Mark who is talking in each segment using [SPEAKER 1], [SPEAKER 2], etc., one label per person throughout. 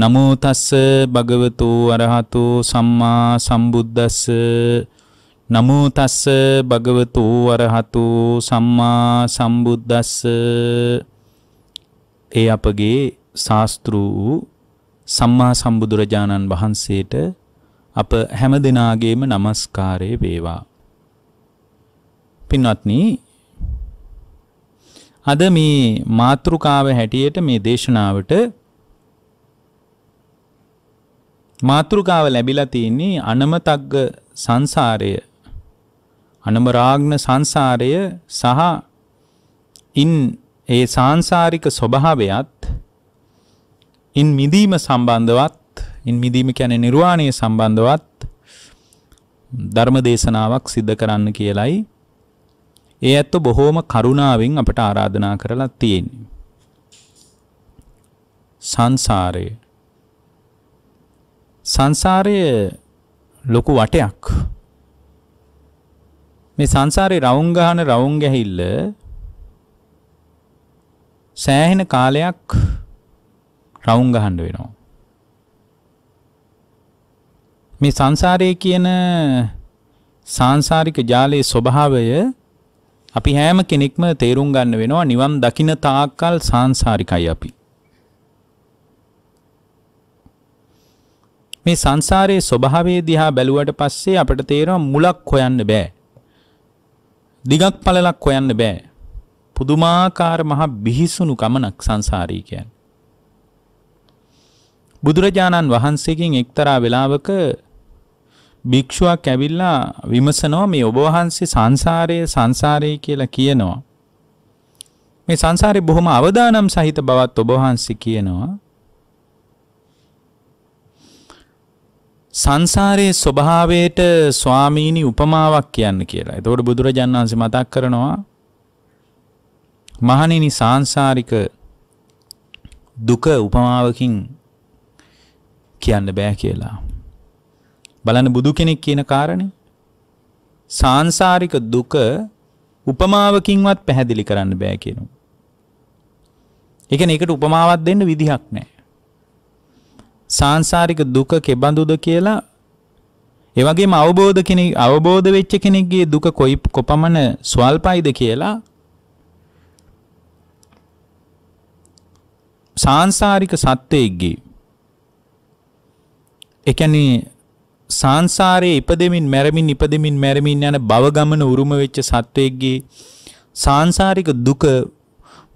[SPEAKER 1] නමෝ තස්ස භගවතු අරහතු සම්මා සම්බුද්දස්ස නමෝ තස්ස භගවතු අරහතු සම්මා සම්බුද්දස්ස ඒ අපගේ ශාස්ත්‍රු සම්මා සම්බුදුරජාණන් වහන්සේට අප හැම දෙනාගේම নমස්කාරය වේවා. පින්වත්නි අද මේ මාතෘකාව හැටියට මේ දේශනාවට මාතෘකාව ලැබිලා තියෙන්නේ අනමතග්ග සංසාරය අනමරාග්න සංසාරය සහ ඉන් ඒ සාංසාරික ස්වභාවයත් ඉන් මිදීම සම්බන්ධවත් ඉන් මිදීම කියන්නේ නිර්වාණය සම්බන්ධවත් ධර්ම දේශනාවක් සිද්ධ කරන්න කියලයි ඒ ඇත්ත බොහෝම කරුණාවෙන් අපට ආරාධනා කරලා තියෙන්නේ. සංසාරයේ සංසාරයේ ලොකු වටයක්. මේ සංසාරේ රවුම් ගහන රවුම් ගැහිල්ල සෑහෙන කාලයක් රවුම් ගහන්න වෙනවා. මේ සංසාරයේ කියන සාංශාරික ජාලයේ ස්වභාවය අපි හැම කෙනෙක්ම තේරුම් ගන්න වෙනවා නිවන් දකින්න තාක්කල් සාංශාරිකයි අපි. මේ සංසාරයේ ස්වභාවය දිහා බැලුවට පස්සේ අපිට තේරෙනවා මුලක් හොයන්න බෑ. දිගක් පළලක් හොයන්න බෑ. පුදුමාකාර මහ බිහිසුණු ගමනක් සංසාරී කියන්නේ. බුදුරජාණන් වහන්සේගෙන් එක්තරා වෙලාවක භික්ෂුවක් ඇවිල්ලා විමසනවා මේ ඔබ වහන්සේ සංසාරයේ සංසාරයේ කියලා කියනවා. මේ සංසාරේ බොහොම අවදානම් සහිත බවත් ඔබ වහන්සේ කියනවා. සංසාරයේ ස්වභාවයට ස්වාමීනි උපමාවක් කියන්න කියලා. එතකොට බුදුරජාණන් වහන්සේ මතක් කරනවා මහණෙනි සාංශාරික දුක උපමාවකින් කියන්න බෑ කියලා. බලන්න බුදු කෙනෙක් කියන කාරණේ සාංශාරික දුක උපමාවකින්වත් පැහැදිලි කරන්න බෑ කියනවා. ඒ කියන්නේ ඒකට උපමාවක් දෙන්න විදිහක් නැහැ. සාංශාරික දුක කෙබඳුද කියලා ඒ වගේම අවබෝධ කෙනෙක් අවබෝධ වෙච්ච කෙනෙක්ගේ දුක කොයි කොපමණ ස්වල්පයිද කියලා සාංශාරික සත්‍යයේගේ ඒ කියන්නේ සංසාරයේ ඉපදෙමින් මැරෙමින් ඉපදෙමින් මැරෙමින් යන භව ගමන උරුම වෙච්ච සත්වයේගේ සාංශාරික දුක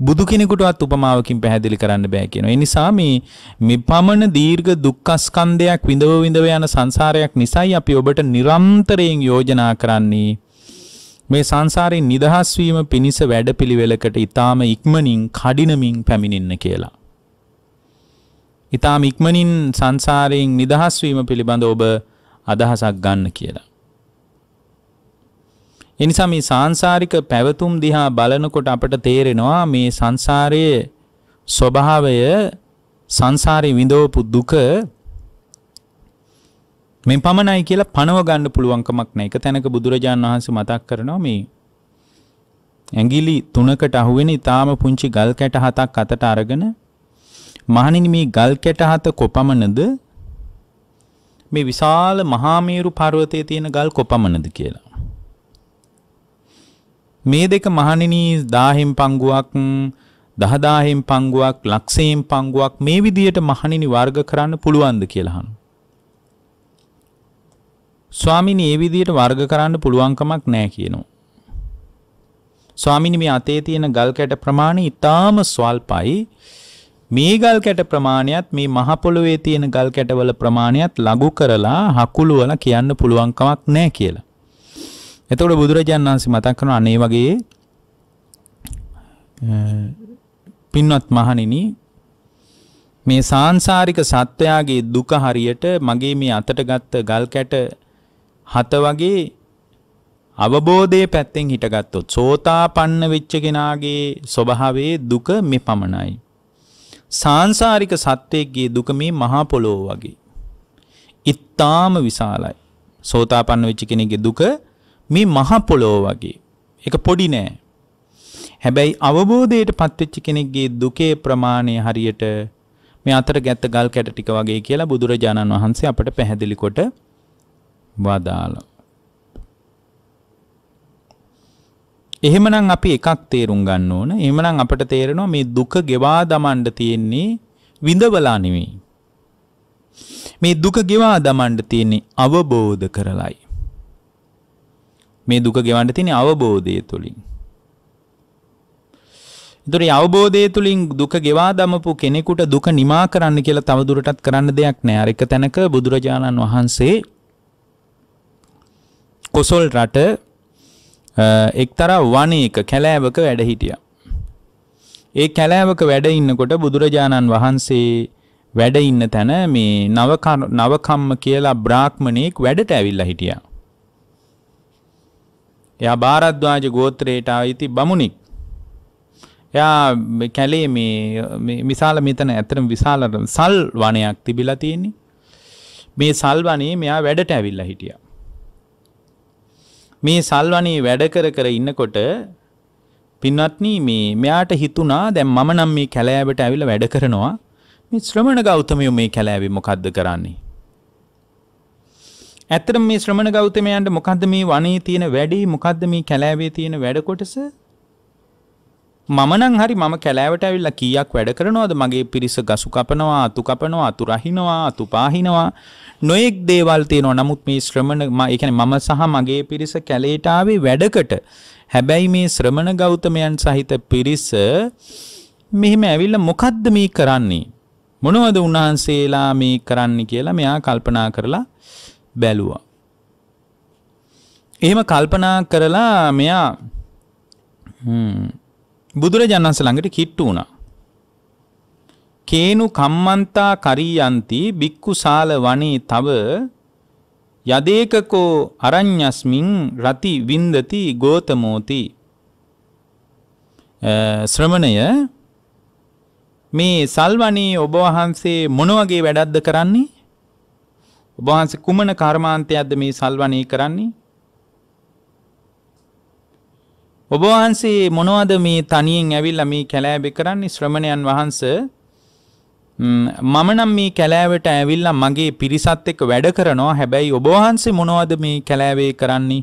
[SPEAKER 1] බුදු කෙනෙකුටවත් උපමාවකින් පැහැදිලි කරන්න බෑ කියනවා. ඒ නිසා මේ මෙපමණ දීර්ඝ දුක්ඛස්කන්ධයක් විඳව විඳව යන සංසාරයක් නිසායි අපි ඔබට නිරන්තරයෙන් යෝජනා කරන්නේ මේ සංසාරයෙන් නිදහස් වීම පිණිස වැඩපිළිවෙලකට ඊටාම ඉක්මනින් කඩිනමින් පැමිණෙන්න කියලා. ඊටාම ඉක්මනින් සංසාරයෙන් නිදහස් වීම පිළිබඳ ඔබ අදහසක් ගන්න කියලා. එනිසා මේ සාංසාරික පැවතුම් දිහා බලනකොට අපට තේරෙනවා මේ සංසාරයේ ස්වභාවය සංසාරේ විඳවපු දුක මේ පමණයි කියලා පණව ගන්න පුළුවන්කමක් නැහැ. එක තැනක බුදුරජාණන් වහන්සේ මතක් කරනවා මේ ඇඟිලි තුනකට අහුවෙන ඊටාම පුංචි ගල් කැට හතක් අතට අරගෙන මහණෙනි මේ ගල් කැට හත කොපමණද මේ විශාල මහා මේරු පර්වතයේ තියෙන ගල් කොපමණද කියලා. මේ දෙක මහණෙනි 1000න් පංගුවක් 10000න් පංගුවක් ලක්ෂයෙන් පංගුවක් මේ විදියට මහණෙනි වර්ග කරන්න පුළුවන්ද කියලා අහනවා. ස්වාමිනී මේ විදියට වර්ග කරන්න පුළුවන් කමක් නැහැ කියනවා. ස්වාමිනී මේ අතේ තියෙන ගල් කැට ප්‍රමාණය ඊටාම ස්වල්පයි. මේ ගල් කැට ප්‍රමාණයත් මේ මහ පොළොවේ තියෙන ගල් කැටවල ප්‍රමාණයත් ලඝු කරලා හකුළුවලා කියන්න පුළුවන් කමක් නැහැ කියලා. එතකොට බුදුරජාණන් වහන්සේ මතක් කරන අනේ වගේ පින්වත් මහණෙනි මේ සාංශාරික සත්වයාගේ දුක හරියට මගේ මේ අතට ගත්ත ගල් කැට හත වගේ අවබෝධයේ පැත්තෙන් හිටගත්තොත් සෝතාපන්න වෙච්ච කෙනාගේ ස්වභාවයේ දුක මෙපමණයි. සාංශාරික සත්වයේ දුක මේ මහා පොළොව වගේ. ඊටාම විශාලයි. සෝතාපන්න වෙච්ච කෙනෙකුගේ දුක මේ මහ පොළොව වගේ. ඒක පොඩි නෑ. හැබැයි අවබෝධයට පත්වෙච්ච කෙනෙක්ගේ දුකේ ප්‍රමාණය හරියට මේ අතර ගැත්ත ගල් කැට ටික වගේ කියලා බුදුරජාණන් වහන්සේ අපට පැහැදිලි කොට වදාළා. එහෙමනම් අපි එකක් තේරුම් ගන්න ඕන. එහෙමනම් අපට තේරෙනවා මේ දුක ගෙවා දමන්න තියෙන්නේ විඳවලා නෙවෙයි. මේ දුක ගෙවා දමන්න තියෙන්නේ අවබෝධ කරලයි. මේ දුක ගෙවන්න තියෙන අවබෝධය තුලින්. ඒතර අවබෝධය තුලින් දුක ගෙවා දමපු කෙනෙකුට දුක නිමා කරන්න කියලා තවදුරටත් කරන්න දෙයක් නෑ. අර එක තැනක බුදුරජාණන් වහන්සේ කොසල් රට එක්තරා වනයක කැලෑවක වැඩ හිටියා. ඒ කැලෑවක වැඩ ඉන්නකොට බුදුරජාණන් වහන්සේ වැඩ ඉන්න තැන මේ නවකම්ම කියලා බ්‍රාහ්මණෙක් වැඩට ඇවිල්ලා හිටියා. එයා භාරද්වාජ ගෝත්‍රයට ආйти බමුණෙක්. එයා කැලේ මේ විශාල මෙතන ඇතරම විශාල සල් වනයක් තිබිලා තියෙන්නේ. මේ සල් වනේ මෙයා වැඩට ඇවිල්ලා හිටියා. මේ සල් වනේ වැඩ කර කර ඉන්නකොට පින්වත්නි මේ මෙයාට හිතුණා දැන් මම නම් මේ කැලෑවට ඇවිල්ලා වැඩ කරනවා. මේ ශ්‍රමණ ගෞතමයෝ මේ කැලෑවේ මොකද්ද කරන්නේ? ඇත්තටම මේ ශ්‍රමණ ගෞතමයන්ට මොකද්ද මේ වනේ තියෙන වැඩි මොකද්ද මේ කැලෑවේ තියෙන වැඩ කොටස? මම නම් හරි මම කැලෑවට ඇවිල්ලා කීයක් වැඩ කරනවද මගේ පිරිස ගසු කපනවා අතු කපනවා අතු රහිනවා අතු පාහිනවා නොඑක් දේවල් තියෙනවා නමුත් මේ ශ්‍රමණ ඒ කියන්නේ මම සහ මගේ පිරිස කැලේට ආවේ වැඩකට හැබැයි මේ ශ්‍රමණ ගෞතමයන් සහිත පිරිස මෙහෙම ඇවිල්ලා මොකද්ද මේ කරන්නේ මොනවද උන්වහන්සේලා මේ කරන්නේ කියලා මෙයා කල්පනා කරලා බැලුවා. එහෙම කල්පනා කරලා මෙයා බුදුරජාණන්ස ළඟට කිට්ටු වුණා. කේනු කම්මන්තා කරීයන්ති බික්කුසාල වනේ තව යදේකකෝ අරඤ්ඤස්මින් රති වින්දති ගෝතමෝති ශ්‍රමණය මේ සල්වණී ඔබ වහන්සේ මොන වගේ වැඩක්ද කරන්නේ ඔබහන්ස කුමන කර්මාන්තයක්ද මේ සල්වනී කරන්නේ ඔබවහන්සේ මොනවද මේ තනියෙන් ඇවිල්ල මේ කැලෑබෙ කරන්නේ ශ්‍රමණයන් වහන්ස මම නම් මේ කැලෑවට ඇවිල්ලා මගේ පිරිසත් එක්ක වැඩ කරනවා හැබැයි ඔබවහන්සේ මොනවද මේ කැලෑවේ කරන්නේ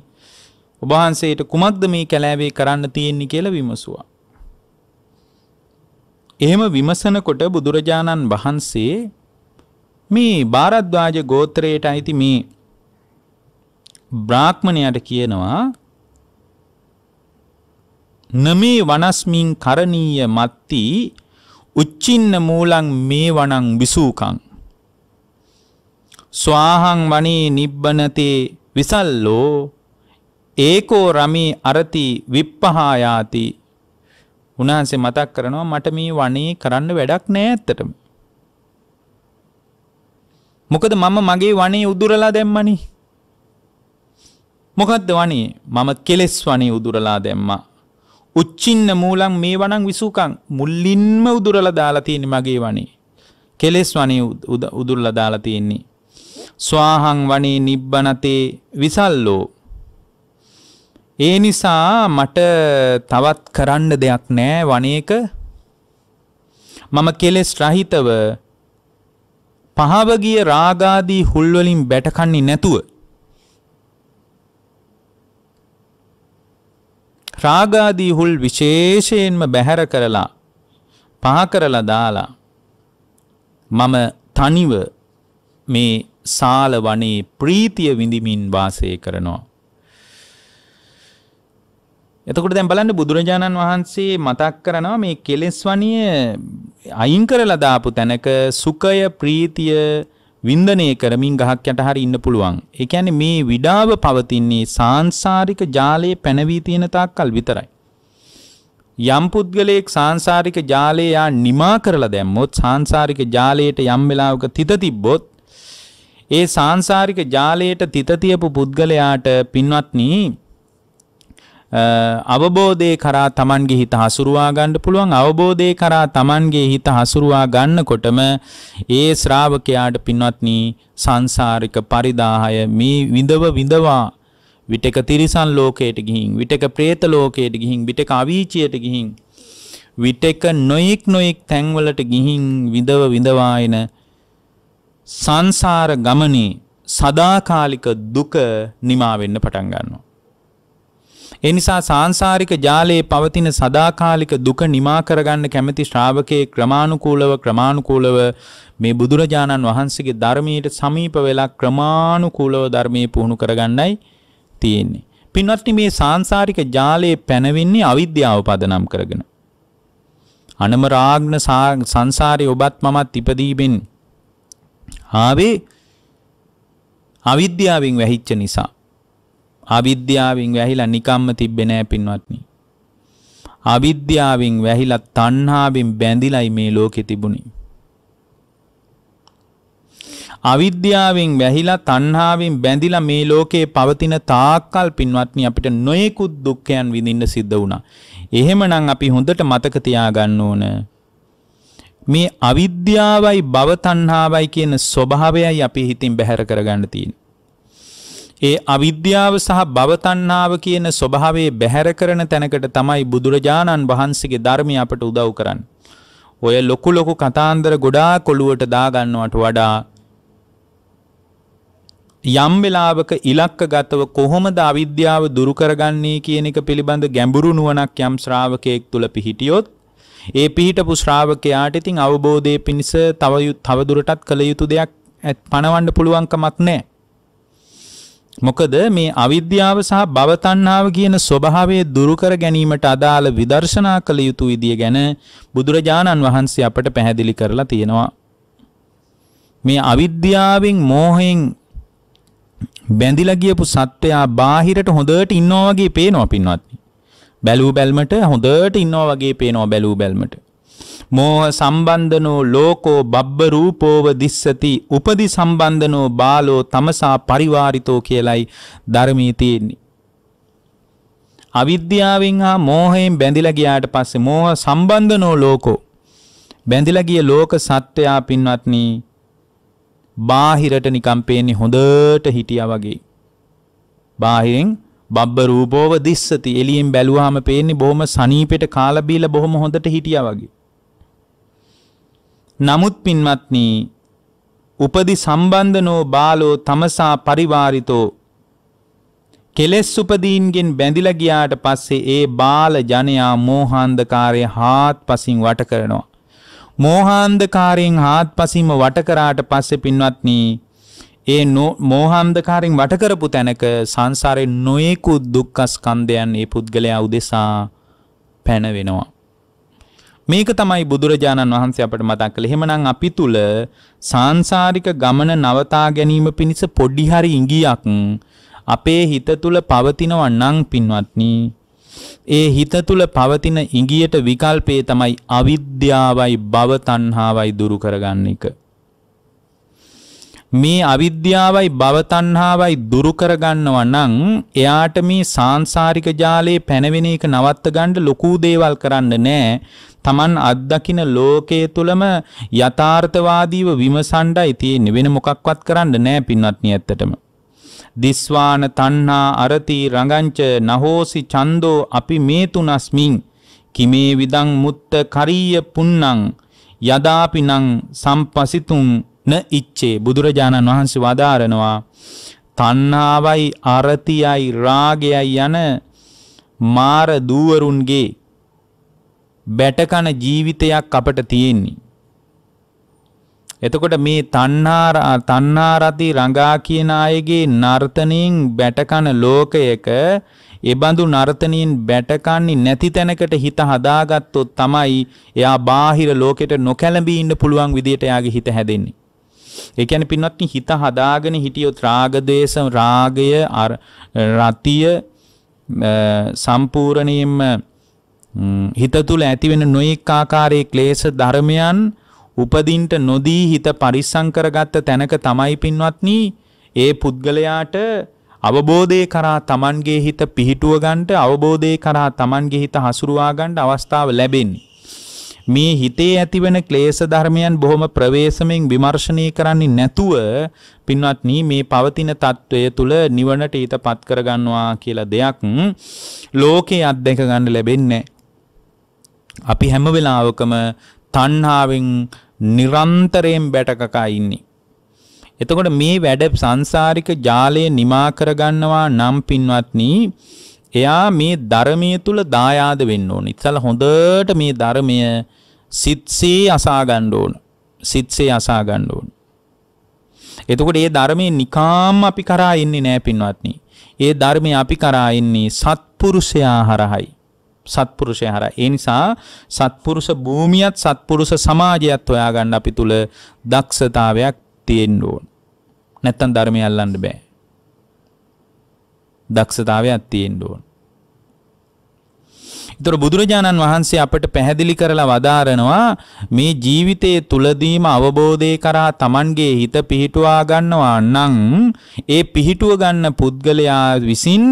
[SPEAKER 1] ඔබහන්සේට කුමක්ද මේ කැලෑවේ කරන්න තියෙන්නේ කියලා විමසුවා. එහෙම විමසනකොට බුදුරජාණන් වහන්සේ මේ භාරද්වාජ ගෝත්‍රයට අයිති මේ බ්‍රාහ්මණයට කියනවා නමේ වනස්මින් කරණීය මත්ති උච්චින්න මූලං මේ වනං විසූකං ස්වාහං වනේ නිබ්බනතේ විසල්ලෝ ඒකෝ රමී අරති විප්පහායාති උන්වහන්සේ මතක් කරනවා මට මේ වනේ කරන්න වැඩක් නෑ ඇත්තටම මොකද මම මගේ වනේ උදුරලා දැම්මනි. මොකක්ද වනේ මම කෙලෙස් වනේ උදුරලා දැම්මා. උච්චින්න මූලන් මේ වනං විසූකං මුල්ලින්ම උදුරල දාලා තියෙන්නේ මගේ වනේ. කෙලෙස් වනේ උදුරල දාලා තියෙන්නේ. ස්වාහං වනේ නිබ්බනතේ විසල්ලෝ. ඒ නිසා මට තවත් කරන්න දෙයක් නෑ වනේක මම කෙලෙස් රහිතව පහවගිය රාගාදී හුල්වලින් බැටකන්නේ නැතුව රාගාදී හුල් විශේෂයෙන්ම බැහැර කරලා පහ කරලා දාලා මම තනිව මේ සාල වනේ ප්‍රීතිය විඳිමින් වාසය කරනවා එතකොට දැන් බලන්න බුදුරජාණන් වහන්සේ මතක් කරනවා මේ කෙලෙස් වණිය අයින් කරලා දාපු තැනක සුඛය ප්‍රීතිය වින්දනය කරමින් ගහක් යට හරි ඉන්න පුළුවන්. ඒ කියන්නේ මේ විඩාව පවතින්නේ සාංශාරික ජාලයේ පැනවී තියෙන තාක්කල් විතරයි. යම් පුද්ගලයෙක් සාංශාරික ජාලය යා නිමා කරලා දැම්මොත් සාංශාරික ජාලයට යම් වෙලාවක තිත තිබ්බොත් ඒ සාංශාරික ජාලයට තිත තියපු පුද්ගලයාට පින්වත්නි අවබෝධය කරා Tamanගේ හිත හසුරුවා ගන්න පුළුවන් අවබෝධය කරා Tamanගේ හිත හසුරුවා ගන්නකොටම ඒ ශ්‍රාවකයාට පින්වත්නි සංසාරික පරිදාහය මේ විඳව විඳවා විටක තිරිසන් ලෝකයට ගිහින් විටක പ്രേත ලෝකයට ගිහින් විටක අවීචයට ගිහින් විටක නොයෙක් නොයෙක් තැන්වලට ගිහින් විඳව විඳවායන සංසාර ගමනේ සදාකාලික දුක නිමා වෙන්න පටන් ගන්නවා ඒ නිසා සාංශාරික ජාලයේ පවතින සදාකාලික දුක නිමා කරගන්න කැමැති ශ්‍රාවකේ ක්‍රමානුකූලව ක්‍රමානුකූලව මේ බුදුරජාණන් වහන්සේගේ ධර්මයට සමීප වෙලා ක්‍රමානුකූලව ධර්මයේ පුහුණු කරගන්නයි තියෙන්නේ. පින්වත්නි මේ සාංශාරික ජාලයේ පැනවෙන්නේ අවිද්‍යාව පදනම් කරගෙන. අනමරාග්න සංසාරේ ඔබත් මමත් ඉපදීමෙන් ආවේ අවිද්‍යාවෙන් වැහිච්ච නිසා. අවිද්‍යාවෙන් වැහිලා නිකම්ම තිබ්බේ නෑ පින්වත්නි. අවිද්‍යාවෙන් වැහිලා තණ්හාවෙන් බැඳිලයි මේ ලෝකෙ තිබුණේ. අවිද්‍යාවෙන් වැහිලා තණ්හාවෙන් බැඳිලා මේ ලෝකේ පවතින තාක්කල් පින්වත්නි අපිට නොයෙකුත් දුක්ඛයන් විඳින්න සිද්ධ වුණා. එහෙමනම් අපි හොඳට මතක තියාගන්න ඕන. මේ අවිද්‍යාවයි භව තණ්හාවයි කියන ස්වභාවයයි අපි හිතින් බැහැර කරගන්න තියෙන්නේ. ඒ අවිද්‍යාව සහ භවතණ්ණාව කියන ස්වභාවයේ බැහැර කරන තැනකට තමයි බුදුරජාණන් වහන්සේගේ ධර්මය අපට උදව් කරන්නේ. ඔය ලොකු ලොකු කතාන්දර ගොඩාක් ඔළුවට දාගන්නවට වඩා යම් වෙලාවක ඉලක්කගතව කොහොමද අවිද්‍යාව දුරු කරගන්නේ කියන එක පිළිබඳ ගැඹුරු නුවණක් යම් ශ්‍රාවකයෙක් තුල පිහිටියොත් ඒ පිහිටපු ශ්‍රාවකයාට ඉතින් අවබෝධයේ පිණිස තව තවදුරටත් කළ යුතු දෙයක් පණවන්න පුළුවන්කමක් නැහැ. මොකද මේ අවිද්‍යාව සහ භවතණ්හාව කියන ස්වභාවය දුරු කර ගැනීමට අදාළ විදර්ශනා කළ යුතු විදිය ගැන බුදුරජාණන් වහන්සේ අපට පැහැදිලි කරලා තියෙනවා. මේ අවිද්‍යාවෙන් මෝහයෙන් බැඳිලා ගියපු සත්වයා බාහිරට හොඳට ඉන්නවා වගේ පේනවා පින්වත්නි. බැලූ බැල්මට හොඳට ඉන්නවා වගේ පේනවා බැලූ බැල්මට. මෝහ සම්බන්ධනෝ ලෝකෝ බබ්බ රූපෝව දිස්සති උපදි සම්බන්ධනෝ බාලෝ තමසා පරිවාරිතෝ කියලයි ධර්මී තියෙන්නේ. අවිද්‍යාවෙන් හා මෝහයෙන් බැඳිලා ගියාට පස්සේ මෝහ සම්බන්ධනෝ ලෝකෝ බැඳිලා ගිය ලෝක සත්වයා පින්වත්නි බාහිරට නිකම් පේන්නේ හොඳට හිටියා වගේ බාහිරින් බබ්බ රූපෝව දිස්සති එළියෙන් බැලුවාම පේන්නේ බොහොම සනීපෙට කාලා බීලා බොහොම හොඳට හිටියා වගේ නමුත් පින්වත්නී උපදි සම්බන්ධනෝ බාලෝ තමසා පරිවාරිතෝ කෙලෙස් උපදීන්ගෙන් බැඳිලා ගියාට පස්සේ ඒ බාල ජනයා මෝහාන්ධකාරය හාත්පසින් වට කරනවා. මෝහාන්ධකාරයෙන් හාත්පසින්ම වට කරාට පස්සේ පින්වත්නි ඒ මෝහාන්ධකාරයෙන් වට කරපු තැනක සංසාරේ නොයෙකුත් දුක්ඛ ස්කන්ධයන් මේ පුද්ගලයා උදෙසා පැන වෙනවා. මේක තමයි බුදුරජාණන් වහන්සේ අපට මතක් කළේ. එහෙමනම් අපි තුල සාංශාරික ගමන නවතා ගැනීම පිණිස පොඩි හරි ඉඟියක් අපේ හිත තුල පවතිනවා නම් පින්වත්නි ඒ හිත තුල පවතින ඉඟියට විකල්පේ තමයි අවිද්‍යාවයි භව තණ්හාවයි දුරු කරගන්න එක. මේ අවිද්‍යාවයි භවතණ්හාවයි දුරු කරගන්නවා නම් එයාට මේ සාංශාරික ජාලේ පැනවෙන එක නවත්ත ගන්න ලොකු දේවල් කරන්න නෑ. Taman අත්දකින ලෝකයේ තුලම යථාර්ථවාදීව විමසණ්ඩයි තියෙන්නේ වෙන මොකක්වත් කරන්න නෑ පින්වත්නි ඇත්තටම. දිස්වාන තණ්හා අරති රඟංච නහෝසි චන්தோ අපි මේ තුනස්මින් කිමේ විදං මුත්ත කරීය පුන්නං යදාපිනං සම්පසිතුම් න ඉච්චේ බුදුරජාණන් වහන්සේ වදාරනවා තණ්හාවයි අරතියයි රාගයයි යන මාර දූවරුන්ගේ බැටකන ජීවිතයක් අපට තියෙන්නේ. එතකොට මේ තණ්හා තණ්හාරති රඟා කියන අයගේ නර්තනයෙන් බැටකන ලෝකයක එබඳු නර්තනයෙන් බැටකන්නේ නැති තැනකට හිත හදාගත්තොත් තමයි එයා බාහිර ලෝකෙට නොකැළඹී ඉන්න පුළුවන් විදියට එයාගේ හිත හැදෙන්නේ. ඒ කියන්නේ පින්වත්නි හිත හදාගෙන හිටියොත් රාග ද්වේෂ රාගය රතිය සම්පූර්ණයෙන්ම හිත තුල ඇතිවෙන නොයෙක් ආකාරයේ ක්ලේශ ධර්මයන් උපදින්ට නොදී හිත පරිස්සම් කරගත්ත තැනක තමයි පින්වත්නි ඒ පුද්ගලයාට අවබෝධය කරා Tamanගේ හිත පිහිටුව ගන්නට අවබෝධය කරා Tamanගේ හිත හසුරුවා ගන්න අවස්ථාව ලැබෙන්නේ මේ හිතේ ඇතිවන ක්ලේශ ධර්මයන් බොහොම ප්‍රවේශමෙන් විමර්ශනය කරන්නේ නැතුව පින්වත්නි මේ පවතින తත්වය තුල නිවනට ඊටපත් කරගන්නවා කියලා දෙයක් ලෝකේ අත්දැක ගන්න ලැබෙන්නේ අපි හැම වෙලාවකම තණ්හාවෙන් නිරන්තරයෙන් බැටකකා ඉන්නේ. එතකොට මේ වැඩ සංසාරික ජාලය නිමා කරගන්නවා නම් පින්වත්නි එයා මේ ධර්මය තුල දායාද වෙන්න ඕන. ඉතල හොඳට මේ ධර්මය සිත්සේ අසා ගන්න ඕන. සිත්සේ අසා ගන්න ඕන. එතකොට මේ ධර්මයේ නිකාම් අපි කරා ඉන්නේ නෑ පින්වත්නි. මේ ධර්මයේ අපි කරා ඉන්නේ සත්පුරුෂයා හරහායි. සත්පුරුෂයා හරහා. ඒ නිසා සත්පුරුෂ භූමියත් සත්පුරුෂ සමාජයත් හොයාගන්න අපි තුල දක්ෂතාවයක් තියෙන්න ඕන. නැත්තම් ධර්මය අල්ලන්න බෑ. දක්ෂතාවයක් තියෙන්න ඕන. ඒතර බුදුරජාණන් වහන්සේ අපට පැහැදිලි කරලා වදාරනවා මේ ජීවිතයේ තුලදීම අවබෝධය කරා Tamanගේ හිත පිහිටුවා ගන්නවා නම් ඒ පිහිටුව ගන්න පුද්ගලයා විසින්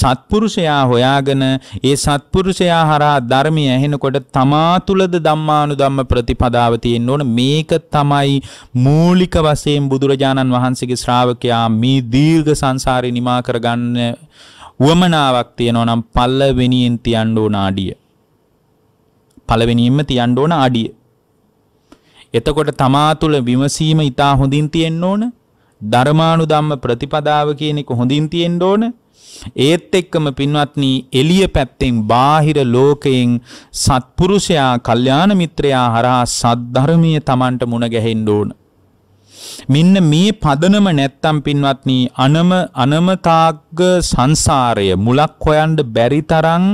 [SPEAKER 1] සත්පුරුෂයා හොයාගෙන ඒ සත්පුරුෂයා හරහා ධර්මය ඇහෙනකොට තමා තුලද ධම්මානුධම්ම ප්‍රතිපදාව තියෙන්න ඕන මේක තමයි මූලික වශයෙන් බුදුරජාණන් වහන්සේගේ ශ්‍රාවකයා මේ දීර්ඝ සංසාරේ නිමා කරගන්න වමනාවක් තියෙනවා නම් පළවෙනියෙන් තියන්න ඕන ආඩිය. පළවෙනියෙන්ම තියන්න ඕන ආඩිය. එතකොට තමා තුළ විමසීම ඊටා හොඳින් තියෙන්න ඕන. ධර්මානුධම්ම ප්‍රතිපදාව කියන එක හොඳින් තියෙන්න ඕන. ඒත් එක්කම පින්වත්නි එළිය පැත්තෙන් බාහිර ලෝකයෙන් සත්පුරුෂයා, කල්යාණ මිත්‍රයා හරහා සද්ධර්මීය Tamanට මුණ ගැහෙන්න ඕන. මෙන්න මේ පදනම නැත්තම් පින්වත්නි අනම අනමතාග්ග සංසාරය මුලක් හොයන්න බැරි තරම්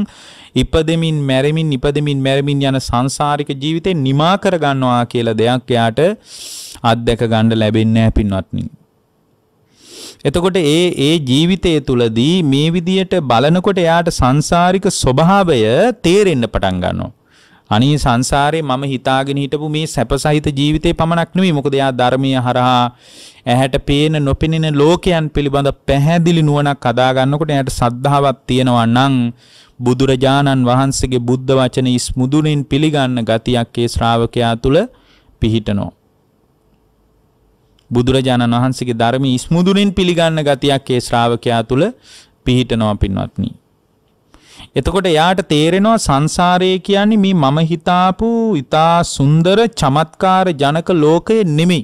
[SPEAKER 1] ඉපදෙමින් මැරෙමින් ඉපදෙමින් මැරෙමින් යන සංසාරික ජීවිතේ නිමා කර ගන්නවා කියලා දෙයක් එයාට අත්දැක ගන්න ලැබෙන්නේ නැහැ පින්වත්නි. එතකොට ඒ ඒ ජීවිතය තුලදී මේ විදියට බලනකොට එයාට සංසාරික ස්වභාවය තේරෙන්න පටන් ගන්නවා. අනේ සංසාරේ මම හිතාගෙන හිටපු මේ සැපසහිත ජීවිතේ පමණක් නෙවෙයි මොකද එයා ධර්මීය හරහා ඇහැට පේන නොපෙනෙන ලෝකයන් පිළිබඳ පැහැදිලි නුවණක් හදා ගන්නකොට එයාට සද්ධාවක් තියෙනවා නම් බුදුරජාණන් වහන්සේගේ බුද්ධ වචන ඉස්මුදුනින් පිළිගන්න ගතියක් ඒ ශ්‍රාවකයා තුල පිහිටනවා බුදුරජාණන් වහන්සේගේ ධර්මී ඉස්මුදුනින් පිළිගන්න ගතියක් ඒ ශ්‍රාවකයා තුල පිහිටනවා පින්වත්නි එතකොට එයාට තේරෙනවා සංසාරය කියන්නේ මේ මම හිතාපු ඊතා සුන්දර චමත්කාර ජනක ලෝකය නෙමෙයි.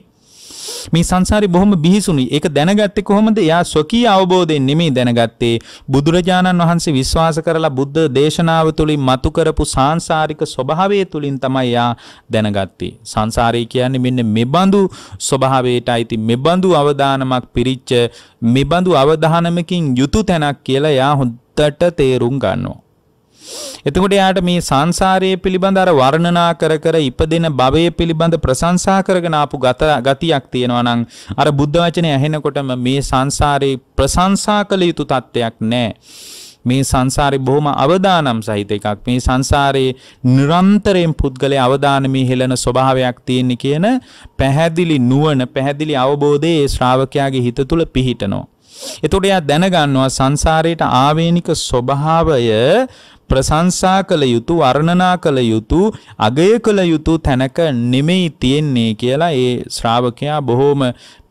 [SPEAKER 1] මේ සංසාරේ බොහොම බිහිසුණුයි. ඒක දැනගත්තේ කොහොමද? එයා ස්වකීය අවබෝධයෙන් නෙමෙයි දැනගත්තේ. බුදුරජාණන් වහන්සේ විශ්වාස කරලා බුද්ධ දේශනාව තුලින් මතු කරපු සාංශාරික ස්වභාවය තුලින් තමයි එයා දැනගත්තේ. සංසාරේ කියන්නේ මෙන්න මෙබඳු ස්වභාවයටයි ති මෙබඳු අවදානමක් පිරිච්ච මෙබඳු අවදානමකින් යුතු තැනක් කියලා එයා හොඳට තේරුම් ගන්නවා. එතකොට යාට මේ සංසාරයේ පිළිබඳ අර වර්ණනා කර කර ඉපදෙන භවයේ පිළිබඳ ප්‍රශංසා කරගෙන ආපු ගත ගතියක් තියෙනවා නම් අර බුද්ධ වචනේ ඇහෙනකොටම මේ සංසාරේ ප්‍රශංසා කළ යුතු තත්ත්වයක් නැහැ. මේ සංසාරේ බොහොම අවදානම් සහිත එකක්. මේ සංසාරේ නිරන්තරයෙන් පුද්ගලයා අවදානමේ හෙළන ස්වභාවයක් තියෙන කියන පැහැදිලි නුවණ, පැහැදිලි අවබෝධය ශ්‍රාවකයාගේ හිත තුළ පිහිටනවා. එතකොට එයා දැනගන්නවා සංසාරයට ආවේනික ස්වභාවය ප්‍රශංසා කළ යුතු වර්ණනා කළ යුතු අගය කළ යුතු තැනක නෙමෙයි තියෙන්නේ කියලා ඒ ශ්‍රාවකයා බොහෝම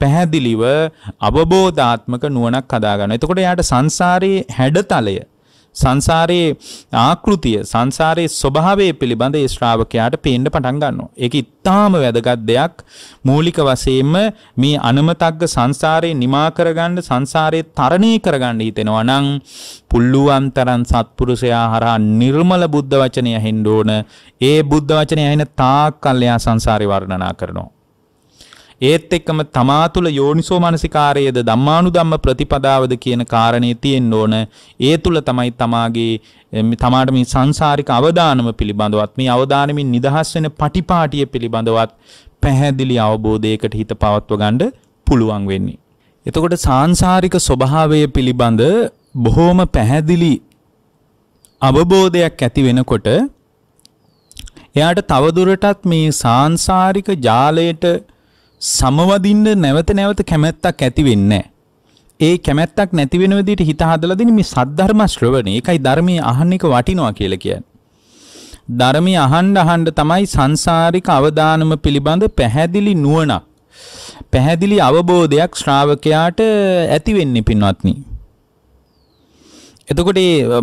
[SPEAKER 1] පැහැදිලිව අවබෝධාත්මක නුවණක් හදාගන්නවා. එතකොට එයාට සංසාරයේ හැඩතලය සංසාරයේ ආකෘතිය සංසාරයේ ස්වභාවය පිළිබඳ ඒ ශ්‍රාවකයාට පේන්න පටන් ගන්නවා. ඒක ඉතාම වැදගත් දෙයක්. මූලික වශයෙන්ම මේ අනමතග්ග සංසාරේ නිමා කරගන්න සංසාරේ තරණය කරගන්න හිතෙනවා නම් පුල්ලුවන් තරම් සත්පුරුෂයා හරහා නිර්මල බුද්ධ වචනය හෙන්න ඕන. ඒ බුද්ධ වචනය ඇහෙන තාක් කල් එයා සංසාරේ වර්ණනා කරනවා. ඒත් එක්කම තමා තුළ යෝනිසෝ මනසිකාරයේද ධම්මානුධම්ම ප්‍රතිපදාවද කියන කාරණේ තියෙන්න ඕන. ඒ තුළ තමයි තමාගේ තමාට මේ සංසාරික අවදානම පිළිබඳවත් මේ අවදානමින් නිදහස් වෙන පටිපාටිය පිළිබඳවත් පැහැදිලි අවබෝධයකට හිත පවත්ව ගන්න පුළුවන් වෙන්නේ. එතකොට සාංශාරික ස්වභාවය පිළිබඳ බොහෝම පැහැදිලි අවබෝධයක් ඇති වෙනකොට එයාට තවදුරටත් මේ සාංශාරික ජාලයට සමවදින්න නැවත නැවත කැමැත්තක් ඇති වෙන්නේ ඒ කැමැත්තක් නැති වෙන විදිහට හිත හදලා දෙන මේ සද්ධර්ම ශ්‍රවණය ඒකයි ධර්මයේ අහන්න එක වටිනවා කියලා කියන්නේ. ධර්මයේ අහන්න අහන්න තමයි සංසාරික අවදානම පිළිබඳ පැහැදිලි නුවණක් පැහැදිලි අවබෝධයක් ශ්‍රාවකයාට ඇති වෙන්නේ පින්වත්නි. එතකොට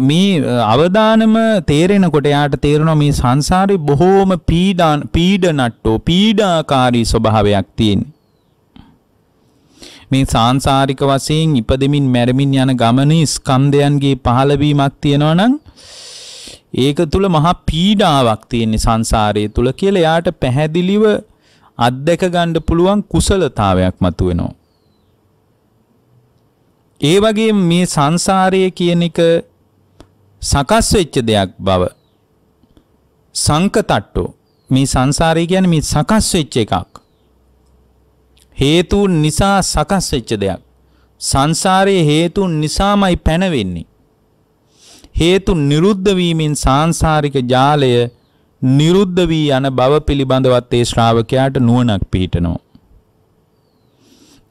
[SPEAKER 1] මේ අවධානම තේරෙනකොට යාට තේරෙනවා මේ සංසාරේ බොහෝම පීඩාන පීඩනට්ටෝ පීඩාකාරී ස්වභාවයක් තියෙන. මේ සාංශාරික වශයෙන් ඉපදෙමින් මැරෙමින් යන ගමනේ ස්කන්ධයන්ගේ පහළවීමක් තියෙනවා නම් ඒක තුල මහා පීඩාවක් තියෙන සංසාරයේ තුල කියලා යාට පැහැදිලිව අත්දැක ගන්න පුළුවන් කුසලතාවයක් මතුවෙනවා. ඒ වගේ මේ සංසාරය කියන එක සකස් වෙච්ච දෙයක් බව සංකතට්ටෝ මේ සංසාරය කියන්නේ මේ සකස් වෙච්ච එකක් හේතුන් නිසා සකස් වෙච්ච දෙයක් සංසාරයේ හේතුන් නිසාමයි පැනවෙන්නේ හේතු නිරුද්ධ වීමෙන් සාංශාරික ජාලය නිරුද්ධ වී යන බව පිළිබඳවත් ඒ ශ්‍රාවකයාට නුවණක් පිහිටනවා